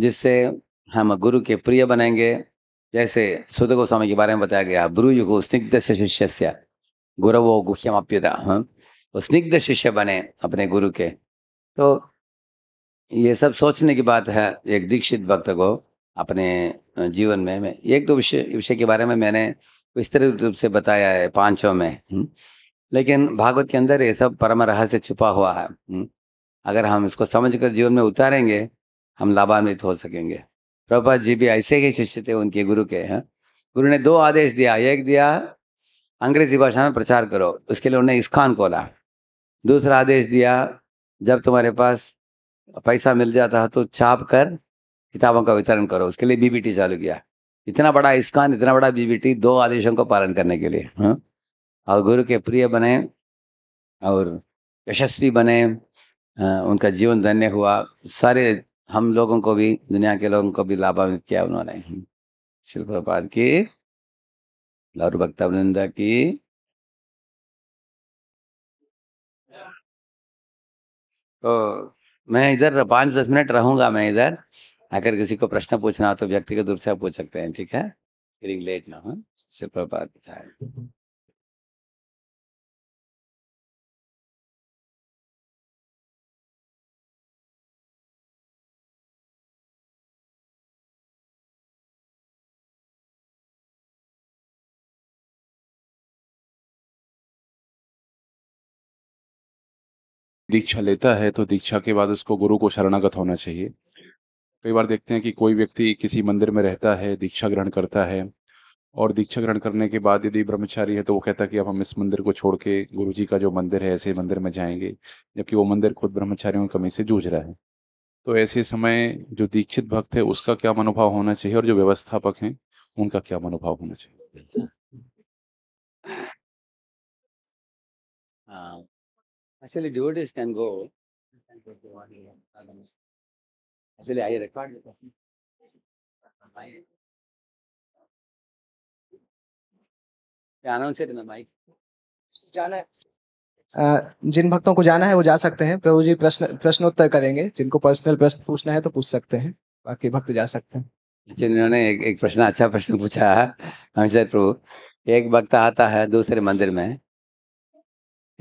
जिससे हम गुरु के प्रिय बनेंगे जैसे सुध गोस्वामी के बारे में बताया गया को स्निग्ध शिष्य से गुरवो गुह्यम अप्युदा हम हाँ। वो स्निग्ध शिष्य बने अपने गुरु के तो ये सब सोचने की बात है एक दीक्षित भक्त को अपने जीवन में मैं एक दो विषय विषय के बारे में मैंने विस्तृत रूप से बताया है पांचों में लेकिन भागवत के अंदर ये सब परम रहस्य छुपा हुआ है अगर हम इसको समझ कर जीवन में उतारेंगे हम लाभान्वित हो सकेंगे प्रभा जी भी ऐसे ही शिष्य थे उनके गुरु के हैं गुरु ने दो आदेश दिया एक दिया अंग्रेजी भाषा में प्रचार करो उसके लिए उन्हें इस्कान खोला दूसरा आदेश दिया जब तुम्हारे पास पैसा मिल जाता है तो छाप कर किताबों का वितरण करो उसके लिए बीबीटी चालू किया इतना बड़ा इस्कान इतना बड़ा बीबीटी दो आदेशों को पालन करने के लिए हाँ और गुरु के प्रिय बने और यशस्वी बने उनका जीवन धन्य हुआ सारे हम लोगों को भी दुनिया के लोगों को भी लाभान्वित किया उन्होंने शिल प्रपात की लौर भक्तावृंद की तो मैं इधर पाँच दस मिनट रहूँगा मैं इधर अगर किसी को प्रश्न पूछना हो तो व्यक्तिगत रूप से आप पूछ सकते हैं ठीक है getting late now, huh? हाँ? दीक्षा लेता है तो दीक्षा के बाद उसको गुरु को शरणागत होना चाहिए कई बार देखते हैं कि कोई व्यक्ति किसी मंदिर में रहता है दीक्षा ग्रहण करता है और दीक्षा ग्रहण करने के बाद यदि ब्रह्मचारी है तो वो कहता है कि अब हम इस मंदिर को छोड़ के गुरु जी का जो मंदिर है ऐसे मंदिर में जाएंगे जबकि वो मंदिर खुद ब्रह्मचारियों की कमी से जूझ रहा है तो ऐसे समय जो दीक्षित भक्त है उसका क्या मनोभाव होना चाहिए और जो व्यवस्थापक हैं उनका क्या मनोभाव होना चाहिए हाँ। Actually, devotees can go इसलिए आइए रिकॉर्ड लेते जिन भक्तों को जाना है वो जा सकते हैं प्रभु जी प्रश्न प्रश्नोत्तर करेंगे जिनको पर्सनल प्रश्न पूछना है तो पूछ सकते हैं बाकी भक्त जा सकते हैं जिन्होंने एक, एक प्रश्न अच्छा प्रश्न पूछा हमेशा प्रभु एक भक्त आता है दूसरे मंदिर में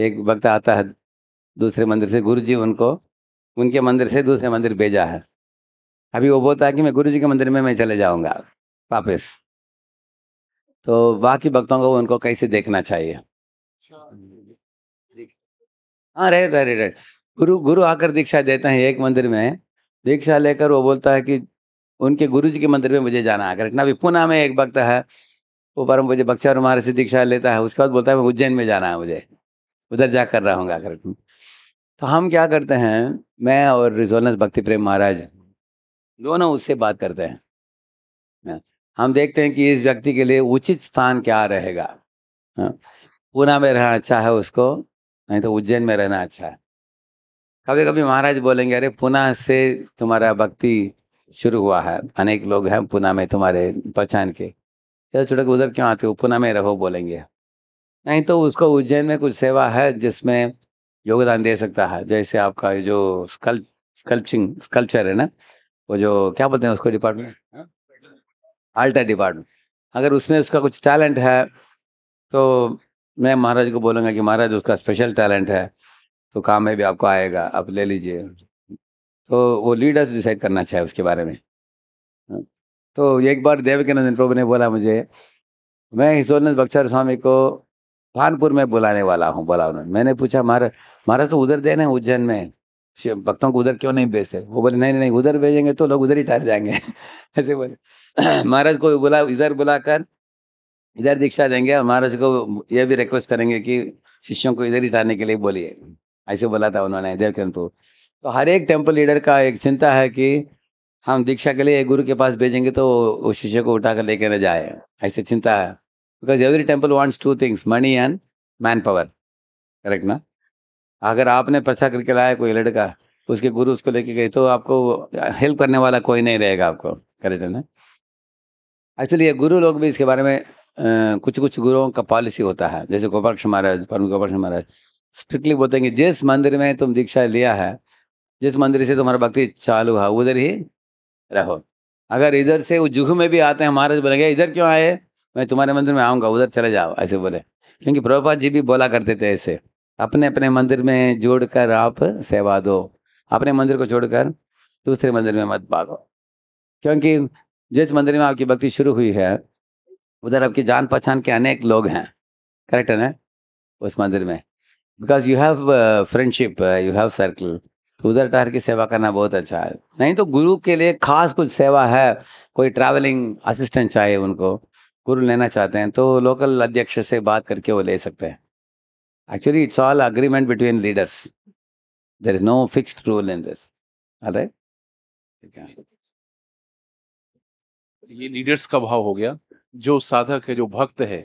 एक भक्त आता है दूसरे मंदिर से गुरु जी उनको उनके मंदिर से दूसरे मंदिर भेजा है अभी वो बोलता है कि मैं गुरु जी के मंदिर में मैं चले जाऊँगा वापस तो बाकी भक्तों को उनको कैसे देखना चाहिए अच्छा। हाँ रहे रहे रहे गुरु गुरु आकर दीक्षा देते हैं एक मंदिर में दीक्षा लेकर वो बोलता है कि उनके गुरु जी के मंदिर में मुझे जाना आकर अभी पुना में एक भक्त है वो परम मुझे और महाराज से दीक्षा लेता है उसके बाद बोलता है उज्जैन में जाना है मुझे उधर जा कर रहूँगा आकर तो हम क्या करते हैं मैं और रिजोलस भक्ति प्रेम महाराज दोनों उससे बात करते हैं हाँ, हम देखते हैं कि इस व्यक्ति के लिए उचित स्थान क्या रहेगा हाँ, पूना में रहना अच्छा है उसको नहीं तो उज्जैन में रहना अच्छा है कभी कभी महाराज बोलेंगे अरे पुना से तुम्हारा भक्ति शुरू हुआ है अनेक लोग हैं पुना में तुम्हारे पहचान के चलो छोटे उधर क्यों आते हो पुना में रहो बोलेंगे नहीं तो उसको उज्जैन में कुछ सेवा है जिसमें योगदान दे सकता है जैसे आपका जो स्कल्प स्कल्पचिंग स्कल्पचर है ना वो जो क्या बोलते हैं उसको डिपार्टमेंट आल्टा डिपार्टमेंट अगर उसमें उसका कुछ टैलेंट है तो मैं महाराज को बोलूँगा कि महाराज उसका स्पेशल टैलेंट है तो काम में भी आपको आएगा आप ले लीजिए तो वो लीडर्स डिसाइड करना चाहे उसके बारे में हाँ। तो एक बार देव के नंदन प्रभु ने बोला मुझे मैं हिसोनंद बक्सर स्वामी को भानपुर में बुलाने वाला हूँ बोला उन्होंने मैंने पूछा महाराज महाराज तो उधर देने उज्जैन में भक्तों को उधर क्यों नहीं भेजते वो बोले नहीं नहीं उधर भेजेंगे तो लोग उधर ही ठहर जाएंगे ऐसे बोले महाराज को बुला इधर बुलाकर इधर दीक्षा देंगे और महाराज को यह भी रिक्वेस्ट करेंगे कि शिष्यों को इधर ही ठहरने के लिए बोलिए ऐसे बोला था उन्होंने देवकिरण प्रभु तो हर एक टेम्पल लीडर का एक चिंता है कि हम दीक्षा के लिए गुरु के पास भेजेंगे तो उस शिष्य को उठा कर न जाए ऐसे चिंता है because every temple wants two things money and manpower correct ना अगर आपने प्रथा करके लाया कोई लड़का उसके गुरु उसको लेके गए तो आपको हेल्प करने वाला कोई नहीं रहेगा आपको करेक्ट है तो ना एक्चुअली ये गुरु लोग भी इसके बारे में आ, कुछ कुछ गुरुओं का पॉलिसी होता है जैसे गोपाक्ष महाराज परम गोपाक्ष महाराज स्ट्रिक्टली बोलते हैं कि जिस मंदिर में तुम दीक्षा लिया है जिस मंदिर से तुम्हारा भक्ति चालू है उधर ही रहो अगर इधर से वो जुहू में भी आते हैं महाराज बोलेंगे इधर क्यों आए मैं तुम्हारे मंदिर में आऊँगा उधर चले जाओ ऐसे बोले क्योंकि प्रभुपाद जी भी बोला करते थे ऐसे अपने अपने मंदिर में जोड़कर आप सेवा दो अपने मंदिर को छोड़कर दूसरे मंदिर में मत भागो क्योंकि जिस मंदिर में आपकी भक्ति शुरू हुई है उधर आपकी जान पहचान के अनेक लोग हैं करेक्ट है ना उस मंदिर में because you have friendship you have circle तो उधर टहर की सेवा करना बहुत अच्छा है नहीं तो गुरु के लिए खास कुछ सेवा है कोई ट्रैवलिंग असिस्टेंट चाहिए उनको गुरु लेना चाहते हैं तो लोकल अध्यक्ष से बात करके वो ले सकते हैं Actually, it's all agreement between leaders. There is no fixed rule in this. All right? ये लीडर्स का भाव हो गया जो साधक है जो भक्त है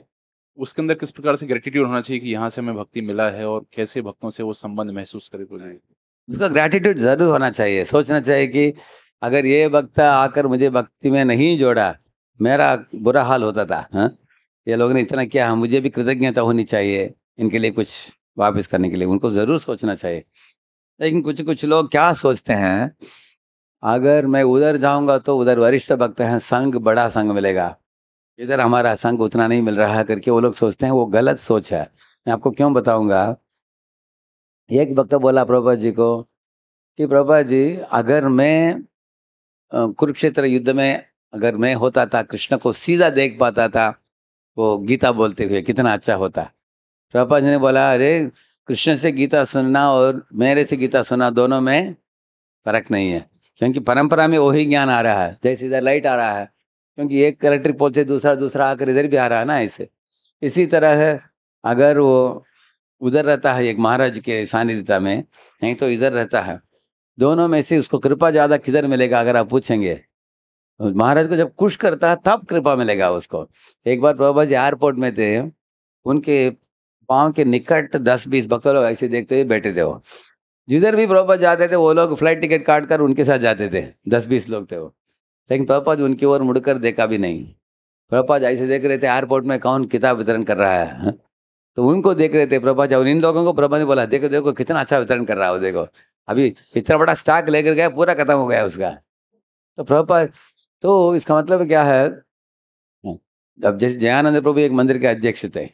उसके अंदर किस प्रकार से ग्रेटिट्यूड होना चाहिए कि यहाँ से हमें भक्ति मिला है और कैसे भक्तों से वो संबंध महसूस करे बोले उसका ग्रेटिट्यूड जरूर होना चाहिए सोचना चाहिए कि अगर ये वक्ता आकर मुझे भक्ति में नहीं जोड़ा मेरा बुरा हाल होता था हा? ये लोगों ने इतना किया हाँ, मुझे भी कृतज्ञता होनी चाहिए इनके लिए कुछ वापस करने के लिए उनको ज़रूर सोचना चाहिए लेकिन कुछ कुछ लोग क्या सोचते हैं अगर मैं उधर जाऊंगा तो उधर वरिष्ठ भक्त हैं संघ बड़ा संघ मिलेगा इधर हमारा संघ उतना नहीं मिल रहा है करके वो लोग सोचते हैं वो गलत सोच है मैं आपको क्यों बताऊंगा एक भक्त बोला प्रभा जी को कि प्रभा जी अगर मैं कुरुक्षेत्र युद्ध में अगर मैं होता था कृष्ण को सीधा देख पाता था वो गीता बोलते हुए कितना अच्छा होता प्रभा जी ने बोला अरे कृष्ण से गीता सुनना और मेरे से गीता सुनना दोनों में फर्क नहीं है क्योंकि परंपरा में वही ज्ञान आ रहा है जैसे इधर लाइट आ रहा है क्योंकि एक इलेक्ट्रिक पोल से दूसरा दूसरा आकर इधर भी आ रहा है ना ऐसे इसी तरह अगर वो उधर रहता है एक महाराज के सानिध्यता में नहीं तो इधर रहता है दोनों में से उसको कृपा ज़्यादा किधर मिलेगा अगर आप पूछेंगे महाराज को जब खुश करता है तब कृपा मिलेगा उसको एक बार प्रभा जी एयरपोर्ट में थे उनके पाँव के निकट दस बीस भक्तों लोग ऐसे देखते हुए बैठे थे वो जिधर भी प्रभुपद जाते थे वो लोग फ्लाइट टिकट काट कर उनके साथ जाते थे दस बीस लोग थे वो लेकिन प्रभुपद उनकी ओर मुड़कर देखा भी नहीं प्रभुपद ऐसे देख रहे थे एयरपोर्ट में कौन किताब वितरण कर रहा है हाँ। तो उनको देख रहे थे प्रभा और इन लोगों को प्रभा ने बोला देखो देखो कितना अच्छा वितरण कर रहा हो देखो अभी इतना बड़ा स्टॉक लेकर गया पूरा खत्म हो गया उसका तो प्रभुपद तो इसका मतलब क्या है हाँ। अब जैसे जयानंद प्रभु एक मंदिर के अध्यक्ष थे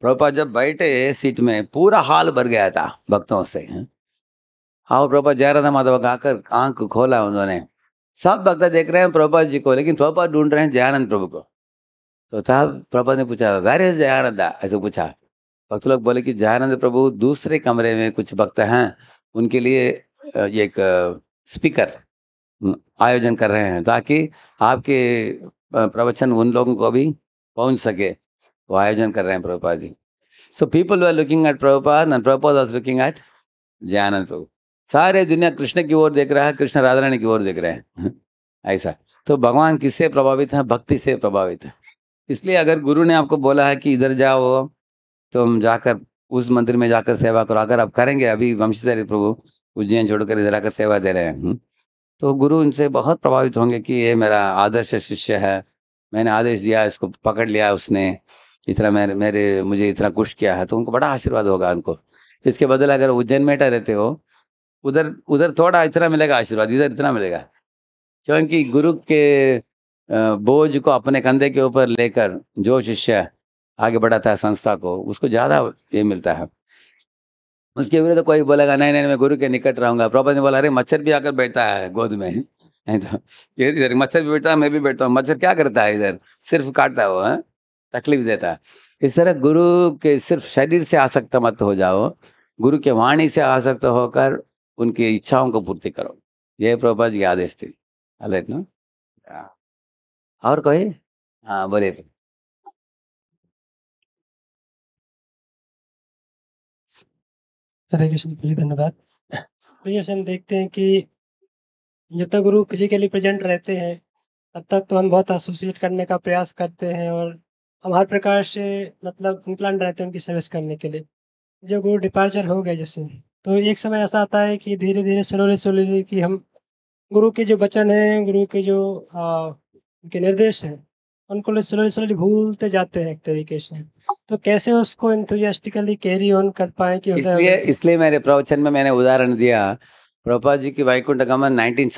प्रभुपा जब बैठे सीट में पूरा हॉल भर गया था भक्तों से हाँ प्रभा जयराधा माधव गाकर आंख खोला उन्होंने सब भक्त देख रहे हैं प्रभा जी को लेकिन प्रभा ढूंढ रहे हैं जयानंद प्रभु को तो तब प्रभा ने पूछा वेर इज जयानंदा ऐसे पूछा भक्त लोग बोले कि जयानंद प्रभु दूसरे कमरे में कुछ भक्त हैं उनके लिए एक स्पीकर आयोजन कर रहे हैं ताकि आपके प्रवचन उन लोगों को भी पहुंच सके वो आयोजन कर रहे हैं Prabhupada ji so people were looking at Prabhupada and Prabhupada was looking at Jayananda Prabhu सारे दुनिया कृष्ण की ओर देख रहा है कृष्ण राधारानी की ओर देख रहे हैं ऐसा तो भगवान किससे प्रभावित है भक्ति से प्रभावित है इसलिए अगर गुरु ने आपको बोला है कि इधर जाओ तुम तो जाकर उस मंदिर में जाकर सेवा करो अगर आप करेंगे अभी वंशधारी प्रभु उज्जैन छोड़कर इधर आकर सेवा दे रहे हैं हम्म। तो गुरु इनसे बहुत प्रभावित होंगे कि ये मेरा आदर्श शिष्य है मैंने आदेश दिया इसको पकड़ लिया उसने इतना मेरे मेरे मुझे इतना कुछ किया है तो उनको बड़ा आशीर्वाद होगा उनको इसके बदले अगर उज्जैन में रहते हो उधर उधर थोड़ा इतना मिलेगा आशीर्वाद इधर इतना मिलेगा क्योंकि गुरु के बोझ को अपने कंधे के ऊपर लेकर जो शिष्य आगे बढ़ाता है संस्था को उसको ज़्यादा ये मिलता है उसके विरुद्ध तो कोई बोलेगा नहीं नहीं मैं गुरु के निकट रहूंगा प्रभा ने बोला अरे मच्छर भी आकर बैठता है गोद में नहीं तो इधर मच्छर भी बैठता है मैं भी बैठता हूँ मच्छर क्या करता है इधर सिर्फ काटता है वो है हाँ? तकलीफ देता है इस तरह गुरु के सिर्फ शरीर से आसक्त मत हो जाओ गुरु के वाणी से आसक्त होकर उनकी इच्छाओं को पूर्ति करो जय प्रभा जी आदेश थी अलर्ट ना हाँ। और कोई हाँ बोले हरे कृष्ण धन्यवाद भैया हम देखते हैं कि जब तक गुरु फिजिकली प्रेजेंट रहते हैं तब तक तो हम बहुत एसोसिएट करने का प्रयास करते हैं और हम हर प्रकार से मतलब इंक्लान रहते हैं उनकी सर्विस करने के लिए जब गुरु डिपार्चर हो गए जैसे तो एक समय ऐसा आता है कि धीरे धीरे स्लोली स्लोली कि हम गुरु के जो वचन हैं गुरु के जो उनके निर्देश हैं उनको स्लोली स्लोली भूलते जाते हैं एक तरीके से तो कैसे उसको इंथुजियास्टिकली कैरी ऑन कर पाए कि इसलिए इसलिए मेरे प्रवचन में मैंने उदाहरण दिया प्रभा जी की वैकुंठ गमन नाइनटीन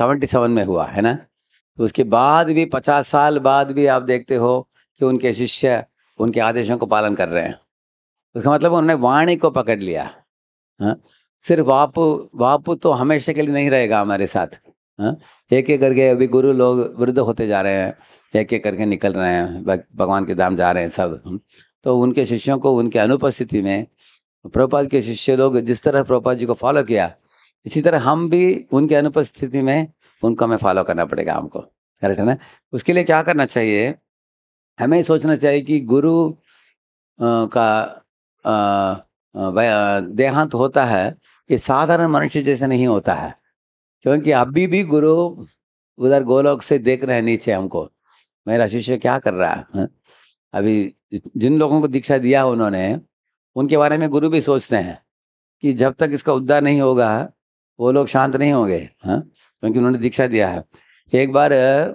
में हुआ है ना तो उसके बाद भी पचास साल बाद भी आप देखते हो कि उनके शिष्य उनके आदेशों को पालन कर रहे हैं उसका मतलब उन्होंने वाणी को पकड़ लिया हाँ सिर्फ वापु वापु तो हमेशा के लिए नहीं रहेगा हमारे साथ हाँ एक एक करके अभी गुरु लोग वृद्ध होते जा रहे हैं एक एक करके निकल रहे हैं भगवान के धाम जा रहे हैं सब तो उनके शिष्यों को उनके अनुपस्थिति में प्रभुपाद के शिष्य लोग जिस तरह प्रभुपाद जी को फॉलो किया इसी तरह हम भी उनके अनुपस्थिति में उनको हमें फॉलो करना पड़ेगा हमको करेक्ट है ना उसके लिए क्या करना चाहिए हमें सोचना चाहिए कि गुरु का देहांत होता है ये साधारण मनुष्य जैसे नहीं होता है क्योंकि अभी भी गुरु उधर गोलोक से देख रहे हैं नीचे हमको मेरा शिष्य क्या कर रहा है हाँ? अभी जिन लोगों को दीक्षा दिया उन्होंने उनके बारे में गुरु भी सोचते हैं कि जब तक इसका उद्धार नहीं होगा वो लोग शांत नहीं होंगे हाँ क्योंकि उन्होंने दीक्षा दिया है एक बार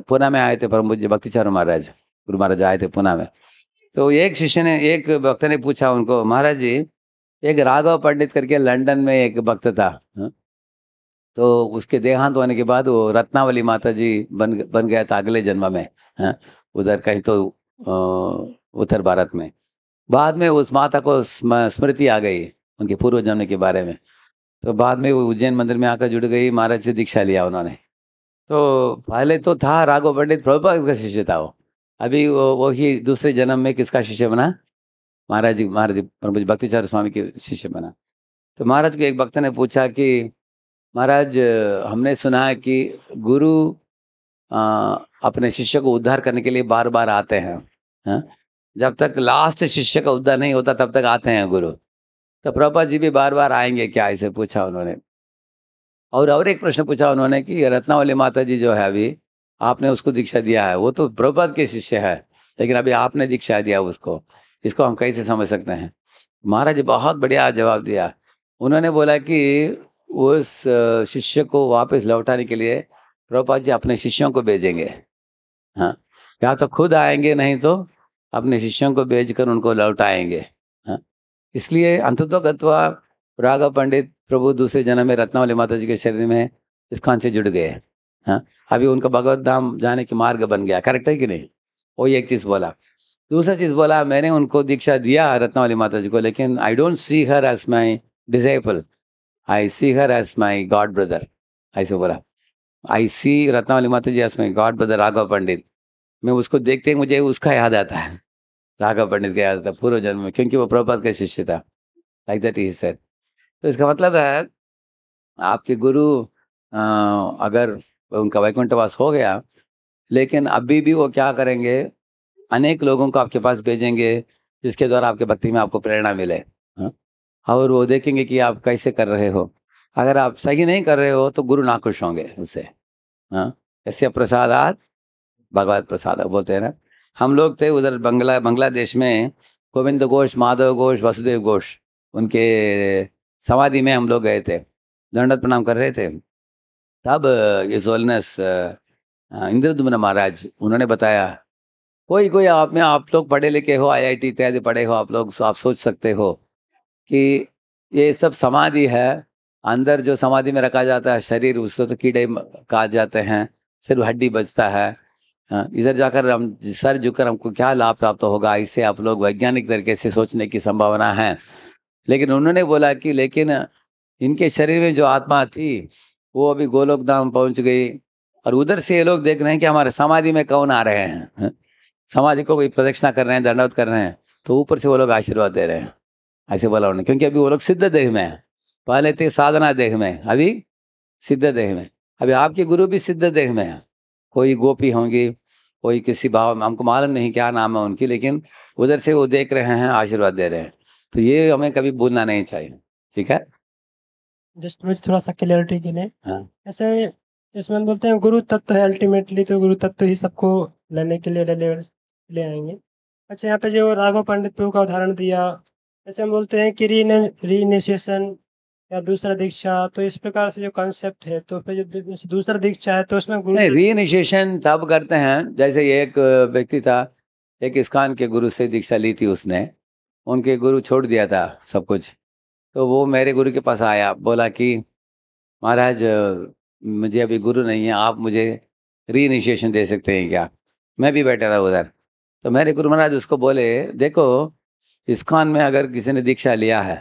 पुणे में आए थे परम पूज्य भक्तिचार्य महाराज गुरु महाराज आए थे पुणे में तो एक शिष्य ने एक भक्त ने पूछा उनको महाराज जी एक राघव पंडित करके लंदन में एक भक्त था हाँ? तो उसके देहांत होने के बाद वो रत्नावली माता जी बन बन गया था अगले जन्म में हाँ? उधर कहीं तो उत्तर भारत में बाद में उस माता को स्मृति आ गई उनके पूर्व जन्म के बारे में तो बाद में वो उज्जैन मंदिर में आकर जुड़ गई महाराज से दीक्षा लिया उन्होंने तो पहले तो था राघव पंडित प्रभुपा का शिष्य था वो अभी वो वही दूसरे जन्म में किसका शिष्य बना महाराज जी महाराज प्रभु जी भक्तिचार्य स्वामी के शिष्य बना तो महाराज को एक भक्त ने पूछा कि महाराज हमने सुना है कि गुरु आ, अपने शिष्य को उद्धार करने के लिए बार बार आते हैं हा? जब तक लास्ट शिष्य का उद्धार नहीं होता तब तक आते हैं गुरु तो प्रभा जी भी बार बार आएंगे क्या इसे पूछा उन्होंने और और एक प्रश्न पूछा उन्होंने कि रत्नावली माता जी जो है अभी आपने उसको दीक्षा दिया है वो तो प्रभुपाद के शिष्य है लेकिन अभी आपने दीक्षा दिया उसको इसको हम कैसे समझ सकते हैं महाराज बहुत बढ़िया जवाब दिया उन्होंने बोला कि उस शिष्य को वापस लौटाने के लिए प्रभुपाद जी अपने शिष्यों को भेजेंगे हाँ या तो खुद आएंगे नहीं तो अपने शिष्यों को भेज कर उनको लौटाएंगे हाँ इसलिए गत्वा राघव पंडित प्रभु दूसरे जन्म में रत्नावली माता जी के शरीर में इस खान से जुड़ गए हाँ अभी उनका भगवत धाम जाने के मार्ग बन गया करेक्ट है कि नहीं वो एक चीज़ बोला दूसरा चीज़ बोला मैंने उनको दीक्षा दिया रत्नावली माता जी को लेकिन I don't see her as my disciple I see her as my god brother ऐसे बोला I see Ratnavali Mata ji as my god brother Raghav Pandit मैं उसको देखते ही मुझे उसका याद आता है राघव पंडित का याद आता है पूर्व जन्म में क्योंकि वो प्रभुपाद का शिष्य था लाइक दैट ही सर तो इसका मतलब है आपके गुरु आ, अगर उनका वैकुंठवास हो गया लेकिन अभी भी वो क्या करेंगे अनेक लोगों को आपके पास भेजेंगे जिसके द्वारा आपके भक्ति में आपको प्रेरणा मिले हा? और वो देखेंगे कि आप कैसे कर रहे हो अगर आप सही नहीं कर रहे हो तो गुरु नाखुश होंगे उससे हाँ ऐसे प्रसादात भगवत प्रसाद बोलते हैं ना हम लोग थे उधर बंगला बांग्लादेश में गोविंद घोष माधव घोष वसुदेव घोष उनके समाधि में हम लोग गए थे दंडत प्रणाम कर रहे थे तब इस ओलनेस इंद्रदुमन महाराज उन्होंने बताया कोई कोई आप में आप लोग पढ़े लिखे हो आईआईटी इत्यादि पढ़े हो आप लोग सो आप सोच सकते हो कि ये सब समाधि है अंदर जो समाधि में रखा जाता है शरीर उसको तो कीड़े काट जाते हैं सिर्फ हड्डी बचता है इधर जाकर हम सर झुककर हमको क्या लाभ प्राप्त होगा इससे आप लोग वैज्ञानिक तरीके से सोचने की संभावना है लेकिन उन्होंने बोला कि लेकिन इनके शरीर में जो आत्मा थी वो अभी गोलोक धाम पहुंच गई और उधर से ये लोग देख रहे हैं कि हमारे समाधि में कौन आ रहे हैं समाधि को कोई प्रदक्षिणा कर रहे हैं दंडवत कर रहे हैं तो ऊपर से वो लोग आशीर्वाद दे रहे हैं ऐसे बोला उन्होंने क्योंकि अभी वो लोग सिद्ध देह में है पहले थे साधना देह में अभी सिद्ध देह में अभी आपके गुरु भी सिद्ध देह में है कोई गोपी होंगी कोई किसी भाव में हमको मालूम नहीं क्या नाम है उनकी लेकिन उधर से वो देख रहे हैं आशीर्वाद दे रहे हैं तो ये हमें कभी भूलना नहीं चाहिए ठीक है जस्ट मुझे थोड़ा सा क्लियरिटी के लिए हाँ। ऐसे इसमें बोलते हैं गुरु तत्व है अल्टीमेटली तो गुरु तत्व ही सबको लेने के लिए ले, आएंगे अच्छा यहाँ पे जो राघव पंडित प्रभु का उदाहरण दिया ऐसे हम बोलते हैं कि रीनिशिएशन या दूसरा दीक्षा तो इस प्रकार से जो कॉन्सेप्ट है तो फिर जो दूसरा दीक्षा है तो उसमें गुरु नहीं रीनिशिएशन तब करते हैं जैसे एक व्यक्ति था एक स्कान के गुरु से दीक्षा ली थी उसने उनके गुरु छोड़ दिया था सब कुछ तो वो मेरे गुरु के पास आया बोला कि महाराज मुझे अभी गुरु नहीं है आप मुझे री इनिशिएशन दे सकते हैं क्या मैं भी बैठा रहा उधर तो मेरे गुरु महाराज उसको बोले देखो इस्कान में अगर किसी ने दीक्षा लिया है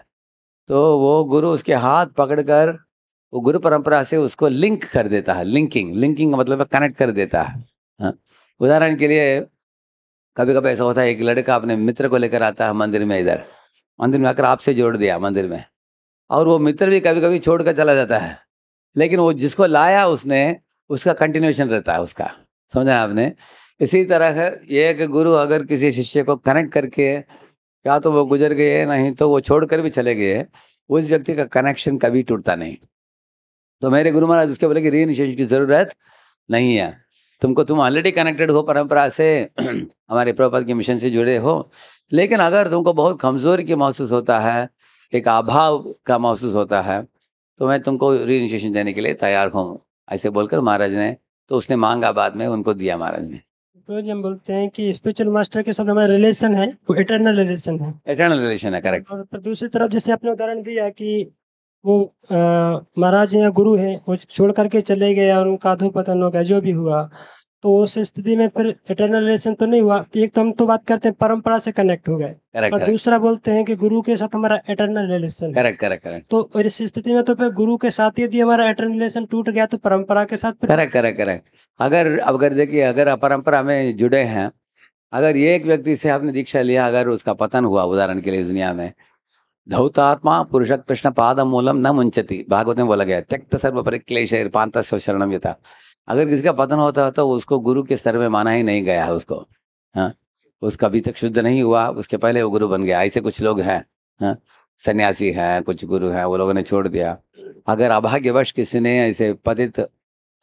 तो वो गुरु उसके हाथ पकड़कर वो गुरु परंपरा से उसको लिंक कर देता है लिंकिंग लिंकिंग का मतलब कनेक्ट कर देता है हाँ। उदाहरण के लिए कभी कभी ऐसा होता है एक लड़का अपने मित्र को लेकर आता है मंदिर में इधर मंदिर में आकर आपसे जोड़ दिया मंदिर में और वो मित्र भी कभी कभी छोड़ कर चला जाता है लेकिन वो जिसको लाया उसने उसका कंटिन्यूशन रहता है उसका समझा आपने इसी तरह एक गुरु अगर किसी शिष्य को कनेक्ट करके या तो वो गुजर गए नहीं तो वो छोड़ कर भी चले गए उस व्यक्ति का कनेक्शन कभी टूटता नहीं तो मेरे गुरु महाराज उसके बोले कि री इनिशिएशन की ज़रूरत नहीं है तुमको तुम ऑलरेडी कनेक्टेड हो परंपरा से हमारे प्रभुपाद के मिशन से जुड़े हो लेकिन अगर तुमको बहुत कमज़ोरी की महसूस होता है एक अभाव का महसूस होता है तो मैं तुमको री देने के लिए तैयार हूँ ऐसे बोलकर महाराज ने तो उसने मांगा बाद में उनको दिया महाराज ने तो हम बोलते हैं कि स्पिरिचुअल मास्टर के साथ हमारा रिलेशन है वो इटर्नल रिलेशन है इटर्नल रिलेशन है करेक्ट और दूसरी तरफ जैसे आपने उदाहरण दिया कि वो महाराज या गुरु है वो छोड़ करके चले गए और उनका अधो पतन हो गया जो भी हुआ तो उस स्थिति में फिर इटरनल रिलेशन तो नहीं हुआ तो एक तो हम तो बात करते हैं परंपरा से कनेक्ट हो गए और दूसरा बोलते हैं कि गुरु के साथ हमारा eternal relation correct correct correct तो इस स्थिति में तो फिर गुरु के साथ यदि हमारा इटरनल रिलेशन टूट गया तो परंपरा के साथ करेक्ट करेक्ट करेक्ट अगर अगर देखिए अगर परंपरा में जुड़े हैं अगर एक व्यक्ति से आपने दीक्षा लिया अगर उसका पतन हुआ उदाहरण के लिए दुनिया में धौतात्मा पुरुष कृष्ण पाद मूलम न मुंचती भागवत में बोला गया त्यक्त सर्व परिक्लेश पांत शरणम यथा अगर किसी का पतन होता है तो उसको गुरु के स्तर में माना ही नहीं गया है उसको हाँ उसका अभी तक शुद्ध नहीं हुआ उसके पहले वो गुरु बन गया ऐसे कुछ लोग हैं हाँ सन्यासी हैं कुछ गुरु हैं वो लोगों ने छोड़ दिया अगर अभाग्यवश किसी ने ऐसे पतित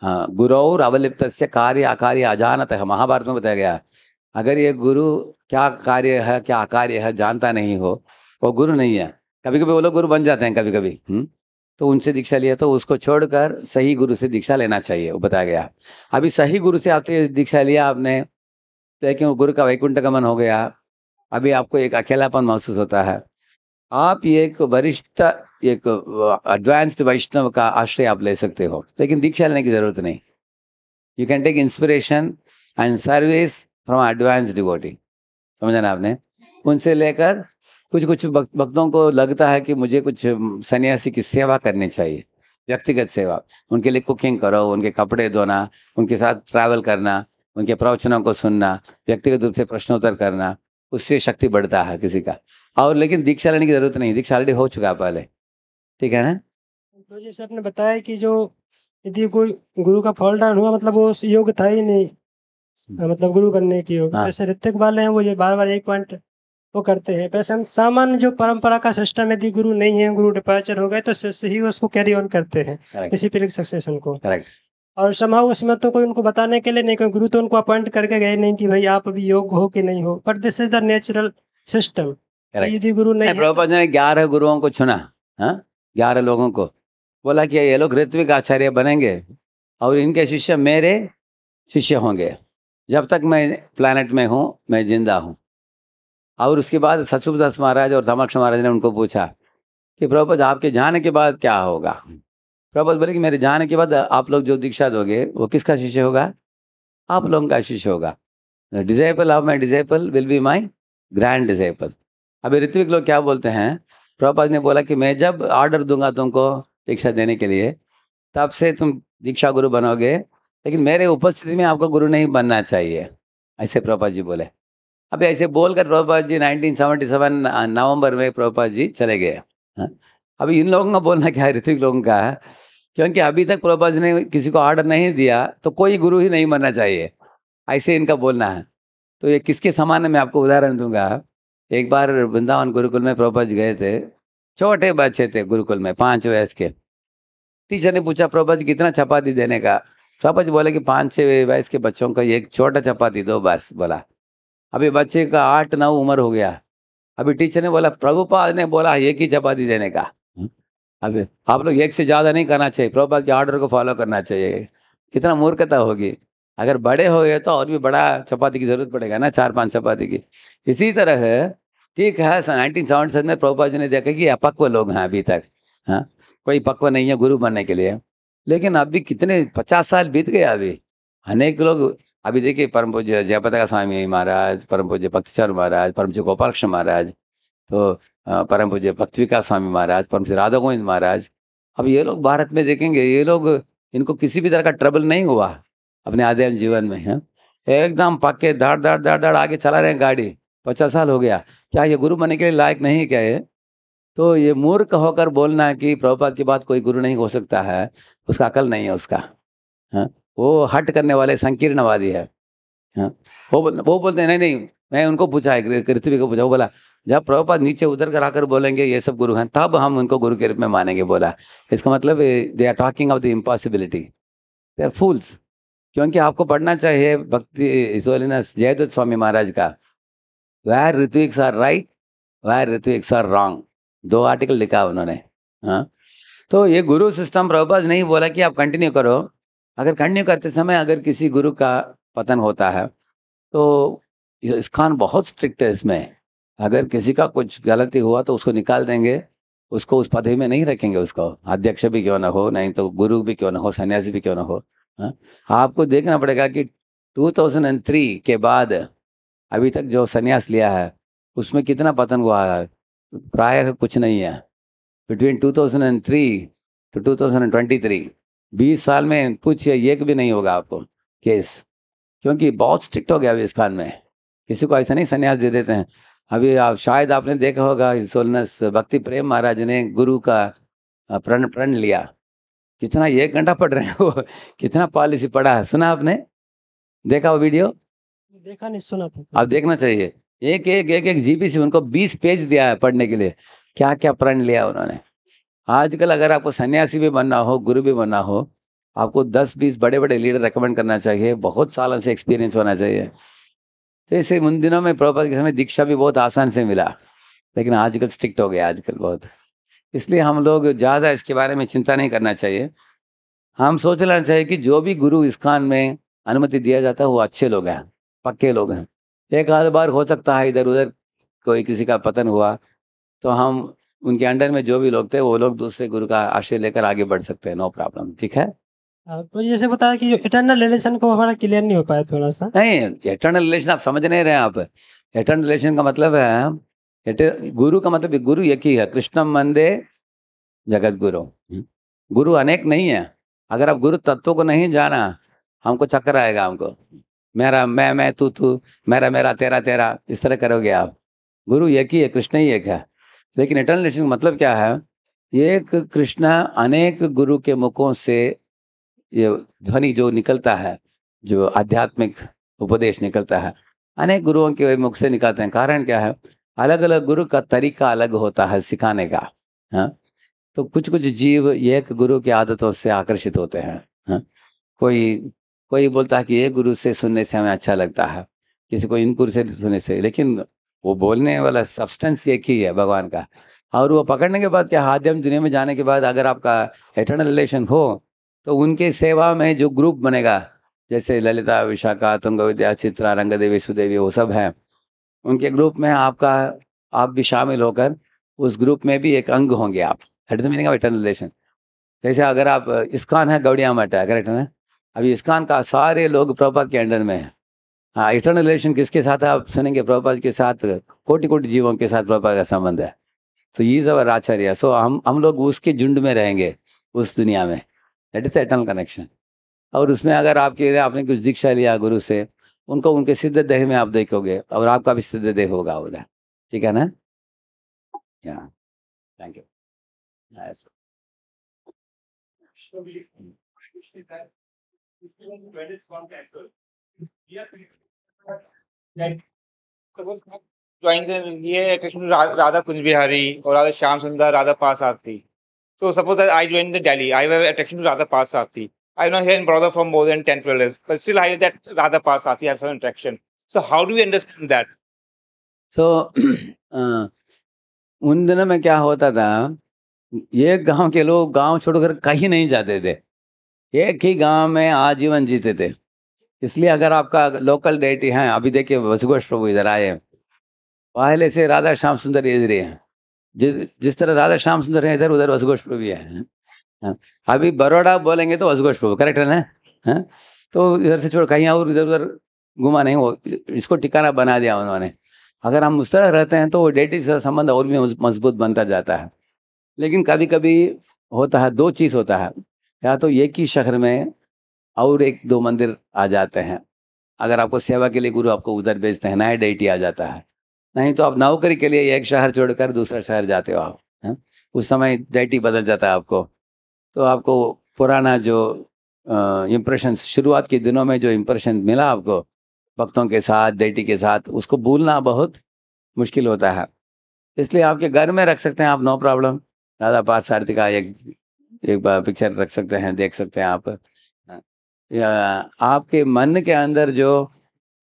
हाँ, गुरौर अवलिप्त से कार्य अकार्य अजानत है महाभारत में बताया गया अगर ये गुरु क्या कार्य है क्या अकार्य है जानता नहीं हो वो गुरु नहीं है कभी कभी वो लोग गुरु बन जाते हैं कभी कभी हुँ? हम्म। तो उनसे दीक्षा लिया तो उसको छोड़कर सही गुरु से दीक्षा लेना चाहिए वो बताया गया अभी सही गुरु से आपसे दीक्षा लिया आपने तो क्यों गुरु का वैकुंठ गमन हो गया अभी आपको एक अकेलापन महसूस होता है आप एक वरिष्ठ एक एडवांस्ड वैष्णव का आश्रय आप ले सकते हो लेकिन दीक्षा लेने की जरूरत नहीं you can take inspiration and service from advance devotee ना आपने उनसे लेकर कुछ कुछ भक्तों को लगता है कि मुझे कुछ सन्यासी की सेवा करनी चाहिए व्यक्तिगत सेवा उनके लिए कुकिंग करो उनके कपड़े धोना उनके साथ ट्रैवल करना उनके प्रवचनों को सुनना व्यक्तिगत रूप से प्रश्नोत्तर करना उससे शक्ति बढ़ता है किसी का और लेकिन दीक्षा लेने की जरूरत नहीं दीक्षा ऑलरेडी हो चुका पहले ठीक है ना तो जैसे आपने बताया कि जो यदि कोई गुरु का फॉल डाउन हुआ मतलब वो योग था ही नहीं हम्म। मतलब गुरु बनने की योग्य हाँ। ऋतिक वाले हैं वो ये बार बार एक पॉइंट वो करते हैं पर सामान्य जो परंपरा का सिस्टम यदि गुरु नहीं है गुरु डिपार्चर हो गए तो शिष्य ही उसको कैरी ऑन करते हैं इसी पीरियड सक्सेशन को और समाव उसमें तो कोई उनको बताने के लिए नहीं कोई गुरु तो उनको अपॉइंट करके गए नहीं कि भाई आप अभी योग हो कि नहीं हो but this is the natural system यदि गुरु नहीं प्रभुपा ने ग्यारह गुरुओं को चुना हाँ? ग्यारह लोगों को बोला कि ये लोग ऋत्विक आचार्य बनेंगे और इनके शिष्य मेरे शिष्य होंगे जब तक मैं प्लानट में हूँ मैं जिंदा हूँ और उसके बाद सत्सुभदास महाराज और धमाक्ष महाराज ने उनको पूछा कि प्रभुपद आपके जाने के बाद क्या होगा प्रभुपद बोले कि मेरे जाने के बाद आप लोग जो दीक्षा दोगे वो किसका शिष्य होगा आप लोगों का शिष्य होगा disciple of my disciple will be my grand disciple अभी ऋत्विक लोग क्या बोलते हैं प्रभुपद ने बोला कि मैं जब ऑर्डर दूंगा तुमको दीक्षा देने के लिए तब से तुम दीक्षा गुरु बनोगे लेकिन मेरे उपस्थिति में आपको गुरु नहीं बनना चाहिए ऐसे प्रभुपद जी बोले अब ऐसे बोलकर प्रभुपाद जी 1977 नवंबर में प्रभुपाद जी चले गए हाँ। अभी इन लोगों का बोलना क्या है ऋतिक लोगों का क्योंकि अभी तक प्रभुपाद जी ने किसी को ऑर्डर नहीं दिया तो कोई गुरु ही नहीं मरना चाहिए ऐसे इनका बोलना है तो ये किसके समान है मैं आपको उदाहरण दूंगा एक बार वृंदावन गुरुकुल में प्रभुपा जी गए थे छोटे बच्चे थे गुरुकुल में पाँच वयस के टीचर ने पूछा प्रभुपाद जी कितना चपाती देने का प्रभुपाद जी बोले कि पाँच छः वयस के बच्चों का एक छोटा चपाती दो बस बोला अभी बच्चे का आठ नौ उम्र हो गया अभी टीचर ने बोला प्रभुपाद ने बोला एक ही चपाती देने का हम्म? अभी आप लोग एक से ज़्यादा नहीं करना चाहिए प्रभुपाद के ऑर्डर को फॉलो करना चाहिए कितना मूर्खता होगी अगर बड़े हो गए तो और भी बड़ा चपाती की जरूरत पड़ेगा ना चार पांच चपाती की इसी तरह ठीक है नाइनटीन सेवेंटी सेवन में प्रभुपाद जी ने देखा कि अपक्व लोग हैं अभी तक हाँ कोई पक्व नहीं है गुरु बनने के लिए लेकिन अभी कितने पचास साल बीत गए अभी अनेक लोग अभी देखिए परम पूज्य जयपताका स्वामी महाराज परम पूज्य भक्तिचार्य महाराज परम पूज्य गोपाल कृष्ण महाराज तो परम पूज्य भक्तविका स्वामी महाराज परम पूज्य राधा गोविंद महाराज अब ये लोग भारत में देखेंगे ये लोग इनको किसी भी तरह का ट्रबल नहीं हुआ अपने आध्यात्म जीवन में है हाँ। एकदम पक्के धाड़ धाड़ धाड़ धाड़ आगे चला रहे हैं गाड़ी पचास साल हो गया क्या ये गुरु बनने के लिए लायक नहीं क्या ये तो ये मूर्ख होकर बोलना कि प्रभुपाद के बाद कोई गुरु नहीं हो सकता है उसका अकल नहीं है उसका हाँ वो हट करने वाले संकीर्णवादी है हाँ वो वो बोलते नहीं नहीं मैं उनको पूछा है पृथ्वी को पूछा वो बोला जब प्रभुपाद नीचे उतर कर आकर बोलेंगे ये सब गुरु हैं तब हम उनको गुरु के रूप में मानेंगे बोला इसका मतलब they are talking of the impossibility they are fools क्योंकि आपको पढ़ना चाहिए भक्ति जयदत्त स्वामी महाराज का वैर ऋत्विक्स आर राइट वैर ऋत्विक्स आर रॉन्ग दो आर्टिकल लिखा उन्होंने हाँ तो ये गुरु सिस्टम प्रभुपाद नहीं बोला कि आप कंटिन्यू करो अगर कंटिन्यू करते समय अगर किसी गुरु का पतन होता है तो स्कान बहुत स्ट्रिक्ट है इसमें अगर किसी का कुछ गलती हुआ तो उसको निकाल देंगे उसको उस पदवी में नहीं रखेंगे उसको अध्यक्ष भी क्यों ना हो नहीं तो गुरु भी क्यों ना हो सन्यासी भी क्यों ना हो हा? आपको देखना पड़ेगा कि 2003 के बाद अभी तक जो सन्यास लिया है उसमें कितना पतन हुआ है प्राय कुछ नहीं है बिटवीन 2003 टू थ्री बीस साल में पूछिए एक भी नहीं होगा आपको केस क्योंकि बहुत स्ट्रिक्ट हो गया अभी इस खान में किसी को ऐसा नहीं संन्यास दे देते हैं अभी आप शायद आपने देखा होगा सोलनस भक्ति प्रेम महाराज ने गुरु का प्रण प्रण लिया कितना एक घंटा पढ़ रहे हैं वो कितना पॉलिसी पढ़ा है सुना आपने देखा वो वीडियो देखा नहीं सुना था आप देखना चाहिए एक एक एक एक जीपी उनको बीस पेज दिया है पढ़ने के लिए क्या क्या प्रण लिया उन्होंने आजकल अगर आपको सन्यासी भी बनना हो गुरु भी बनना हो आपको 10-20 बड़े बड़े लीडर रेकमेंड करना चाहिए बहुत सालों से एक्सपीरियंस होना चाहिए तो ऐसे उन दिनों में प्रभुपाद के समय दीक्षा भी बहुत आसान से मिला लेकिन आजकल स्ट्रिक्ट हो गया आजकल बहुत इसलिए हम लोग ज़्यादा इसके बारे में चिंता नहीं करना चाहिए हम सोच लेना चाहिए कि जो भी गुरु इस्कान में अनुमति दिया जाता है वो अच्छे लोग हैं पक्के लोग हैं एक आध बार हो सकता है इधर उधर कोई किसी का पतन हुआ तो हम उनके अंडर में जो भी लोग थे वो लोग दूसरे गुरु का आश्रय लेकर आगे बढ़ सकते हैं नो प्रॉब्लम ठीक है हाँ, तो जैसे बताया कि इटर्नल रिलेशन को हमारा क्लियर नहीं हो पाया थोड़ा सा नहीं इटर्नल रिलेशन आप समझ नहीं रहे आप इटर्नल रिलेशन का मतलब है गुरु का मतलब गुरु एक ही है कृष्णम मंदे जगत गुरु हम्म। गुरु अनेक नहीं है अगर आप गुरु तत्व को नहीं जाना हमको चक्कर आएगा हमको मेरा मैं मैं तू तू मेरा मेरा तेरा तेरा इस तरह करोगे आप गुरु एक ही है कृष्ण ही एक है लेकिन इटर्नल रिलेशन का मतलब क्या है एक कृष्णा अनेक गुरु के मुखों से ये ध्वनि जो निकलता है जो आध्यात्मिक उपदेश निकलता है अनेक गुरुओं के मुख से निकलते हैं कारण क्या है अलग अलग गुरु का तरीका अलग होता है सिखाने का हाँ तो कुछ कुछ जीव एक गुरु की आदतों से आकर्षित होते हैं हाँ कोई कोई बोलता है कि एक गुरु से सुनने से हमें अच्छा लगता है किसी को इन गुरु से सुनने से लेकिन वो बोलने वाला सब्सटेंस एक ही है भगवान का और वो पकड़ने के बाद क्या आध्यम दुनिया में जाने के बाद अगर आपका एटर्नल रिलेशन हो तो उनके सेवा में जो ग्रुप बनेगा जैसे ललिता विशाखा तुंग विद्या चित्रा रंग देवी सुदेवी वो सब हैं उनके ग्रुप में आपका आप भी शामिल होकर उस ग्रुप में भी एक अंग होंगे आप that is meaning of relation जैसे अगर आप इस्कान है गौड़िया मठ है करेक्ट है अभी इस्कान का सारे लोग प्रभुपाद के अंडर में है हाँ इटर्नल रिलेशन किसके साथ है आप सुनेंगे प्रभुपाद के साथ कोटि कोटि जीवों के साथ प्रभुपाद का संबंध है तो ये सब आचार्य सो हम हम लोग उसके झुंड में रहेंगे उस दुनिया में दैट इज एटर्नल कनेक्शन और उसमें अगर आपके आपने कुछ दीक्षा लिया गुरु से उनको उनके सिद्ध देह में आप देखोगे और आपका भी सिद्ध देह होगा उधर ठीक है ना या thank you We are drawings ये अट्रैक्शन राधा कुंज बिहारी और राधा श्याम सुंदर राधा पास आरती तो suppose I join the daily I have attraction to Radha पास aarti I not here in brother from more than ten twelve years but still I that Radha पास aarti have some attraction so how do you understand that so उन दिनों में क्या होता था ये गांव के लोग गांव छोड़कर कहीं नहीं जाते थे एक ही गांव में आजीवन जीते थे इसलिए अगर आपका लोकल डेटी है अभी देखिए वसुघोष प्रभु इधर आए पहले से राधा श्याम सुंदर इधर हैं जिस जिस तरह राधा श्याम सुंदर हैं इधर उधर वसुघोष प्रभु हैं हाँ, अभी बरोड़ा बोलेंगे तो वसुघोष प्रभु करेक्ट है ना हाँ, तो इधर से छोड़ कहीं और इधर उधर घुमा नहीं वो इसको टिकाना बना दिया उन्होंने अगर हम उस तरह रहते हैं तो वो डेटी से संबंध और भी मजबूत बनता जाता है लेकिन कभी कभी होता है दो चीज़ होता है या तो एक ही शहर में और एक दो मंदिर आ जाते हैं अगर आपको सेवा के लिए गुरु आपको उधर भेजते हैं नए डेटी आ जाता है नहीं तो आप नौकरी के लिए एक शहर छोड़कर दूसरा शहर जाते हो आप है? उस समय डेटी बदल जाता है आपको तो आपको पुराना जो इम्प्रेशन शुरुआत के दिनों में जो इम्प्रेशन मिला आपको भक्तों के साथ डेटी के साथ उसको भूलना बहुत मुश्किल होता है इसलिए आपके घर में रख सकते हैं आप नो प्रॉब्लम राधा पार्थ सारथी का एक एक पिक्चर रख सकते हैं देख सकते हैं आप या आपके मन के अंदर जो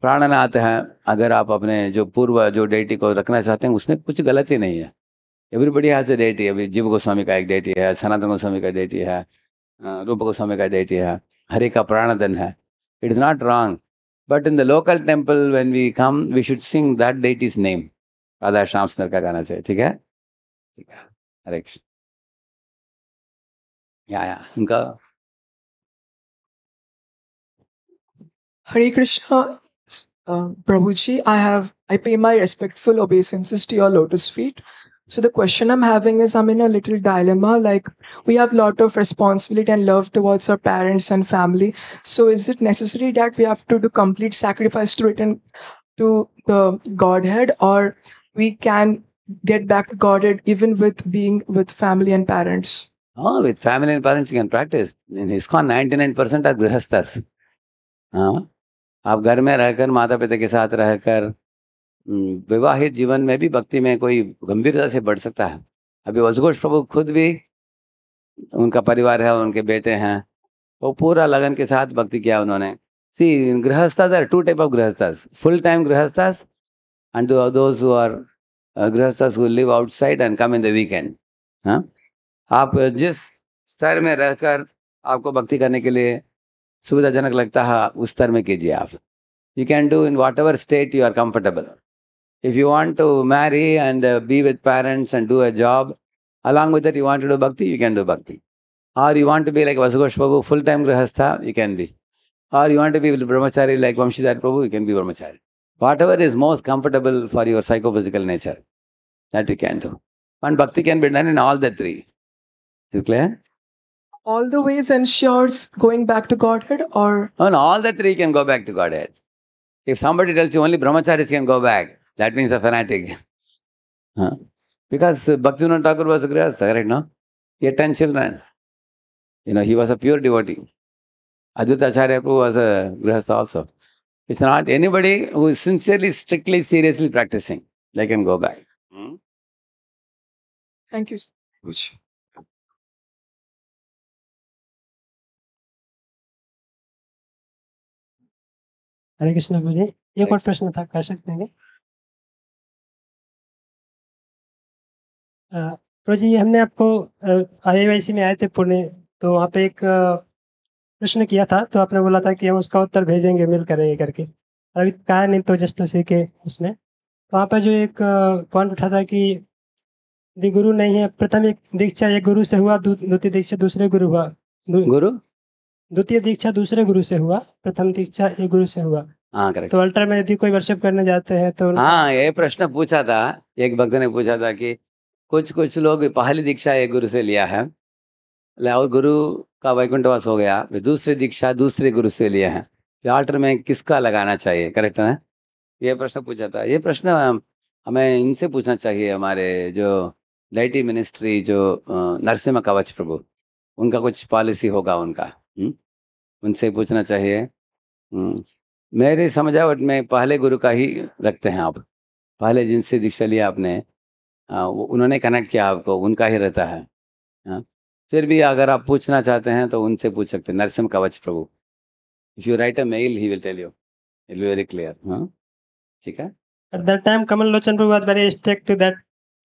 प्राणनाथ है अगर आप अपने जो पूर्व जो डेटी को रखना चाहते हैं उसमें कुछ गलती नहीं है एवरीबडी हैज़ ए डेटी अभी जीव गोस्वामी का एक डेटी है सनातन गोस्वामी का डेटी है रूप गोस्वामी का डेटी है हरे का प्राणधन है it is not wrong but in the local temple when we come we should sing that deity is name Radha Shyam Sundar का गाना चाहिए ठीक है ठीक है हरे कृष्ण या या उनका Hare Krishna, uh, Prabhuji, I have I pay my respectful obeisances to your lotus feet. So the question I'm having is I'm in a little dilemma. Like we have lot of responsibility and love towards our parents and family. So is it necessary that we have to do complete sacrifice to return to the uh, Godhead, or we can get back to Godhead even with being with family and parents? Oh, with family and parents you can practice. In ISKCON, 99% are grihasthas. Uh, आप घर में रहकर माता पिता के साथ रहकर विवाहित जीवन में भी भक्ति में कोई गंभीरता से बढ़ सकता है अभी वसघोष प्रभु खुद भी उनका परिवार है उनके बेटे हैं वो पूरा लगन के साथ भक्ति किया उन्होंने सी गृहस्थास आर टू टाइप ऑफ गृहस्थास फुल टाइम गृहस्थास एंड दोज हु आर गृहस्थास who live outside and come in the weekend हाँ आप जिस स्तर में रहकर आपको भक्ति करने के लिए सुविधाजनक लगता है उस स्तर में कीजिए आप you can do in whatever state you are comfortable if you want to marry and be with parents and do a job along with that you want to do bhakti you can do bhakti or you want to be like Vasugosh full time grihastha you can be or you want to be with brahmachari like Vamshidhar Prabhu you can be brahmachari whatever is most comfortable for your psychophysical nature that you can do and bhakti can be done in all the three is clear all the ways ensures going back to Godhead or? Oh, no, all the three can go back to Godhead. If somebody tells you only brahmacharis can go back, that means a fanatic. huh? Because uh, Bhaktivinoda Thakur was a grihastha, right? now? He had 10 children. You know, he was a pure devotee. Advaita Acharya Prabhu was a grihastha also. It's not anybody who is sincerely, strictly, seriously practicing. They can go back. Hmm? Thank you. Which? Hare Krishna Prabhu ji एक और प्रश्न था कर सकते हैं प्रभु जी हमने आपको आई में आए थे पुणे तो वहाँ पे एक प्रश्न किया था तो आपने बोला था कि हम उसका उत्तर भेजेंगे मेल करेंगे करके अभी कहा नहीं तो जस्ट उसी के उसमें तो वहाँ पर जो एक पॉइंट उठा था कि गुरु नहीं है प्रथम एक दीक्षा एक गुरु से हुआ द्वितीय दीक्षा दूसरे गुरु हुआ गुरु द्वितीय दीक्षा दूसरे गुरु से हुआ प्रथम दीक्षा एक गुरु से हुआ हाँ करेक्ट तो अल्टर में यदि कोई वर्षअप करने जाते हैं तो हाँ ये प्रश्न पूछा था एक भक्त ने पूछा था कि कुछ कुछ लोग पहली दीक्षा एक गुरु से लिया है और गुरु का वैकुंठवास हो गया दूसरी दीक्षा दूसरे गुरु से लिया है फिर में किसका लगाना चाहिए करेक्ट है ये प्रश्न पूछा था ये प्रश्न हमें इनसे पूछना चाहिए हमारे जो लाइटी मिनिस्ट्री जो नरसिम्हा कवच प्रभु उनका कुछ पॉलिसी होगा उनका उनसे पूछना चाहिए मेरे समझावट में पहले गुरु का ही रखते हैं आप पहले जिनसे दीक्षा लिया आपने हाँ, उन्होंने कनेक्ट किया आपको उनका ही रहता है हाँ। फिर भी अगर आप पूछना चाहते हैं तो उनसे पूछ सकते हैं Narasimha Kavach Prabhu if you write a mail he will tell you it will very clear ठीक है at that time Kamal Lochan Prabhu very strict to that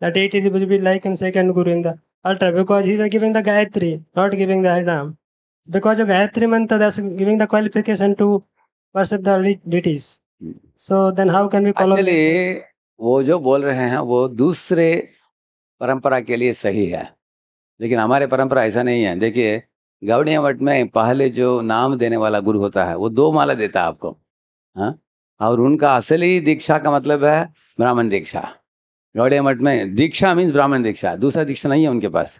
that it is be like in second guru in the ultra because he is giving the Gayatri not giving the Harinam because you Gayatri Mantra months, that's giving the qualification to worship the deities. So then how can we call Actually, वो जो बोल रहे हैं वो दूसरे परंपरा के लिए सही है लेकिन हमारे परंपरा ऐसा नहीं है देखिए गौड़ीय वट में पहले जो नाम देने वाला गुरु होता है वो दो माला देता है आपको हाँ और उनका असली दीक्षा का मतलब है ब्राह्मण दीक्षा गौड़ीय मठ में दीक्षा मीन्स ब्राह्मण दीक्षा दूसरा दीक्षा नहीं है उनके पास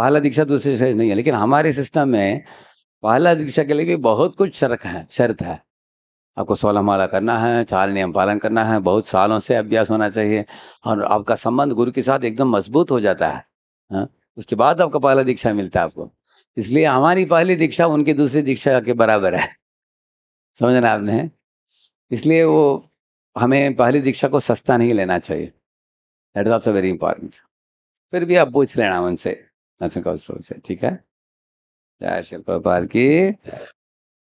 पहला दीक्षा दूसरे तो से नहीं है लेकिन हमारे सिस्टम में पहला दीक्षा के लिए भी बहुत कुछ शर्क है शर्त है आपको सोलह माला करना है चार नियम पालन करना है बहुत सालों से अभ्यास होना चाहिए और आपका संबंध गुरु के साथ एकदम मजबूत हो जाता है हा? उसके बाद आपका पहला दीक्षा मिलता है आपको इसलिए हमारी पहली दीक्षा उनकी दूसरी दीक्षा के बराबर है समझना आपने इसलिए वो हमें पहली दीक्षा को सस्ता नहीं लेना चाहिए that is also very important फिर भी आप पूछ लेना उनसे अच्छा कॉस्मोस है ठीक है जय शिल प्रभात की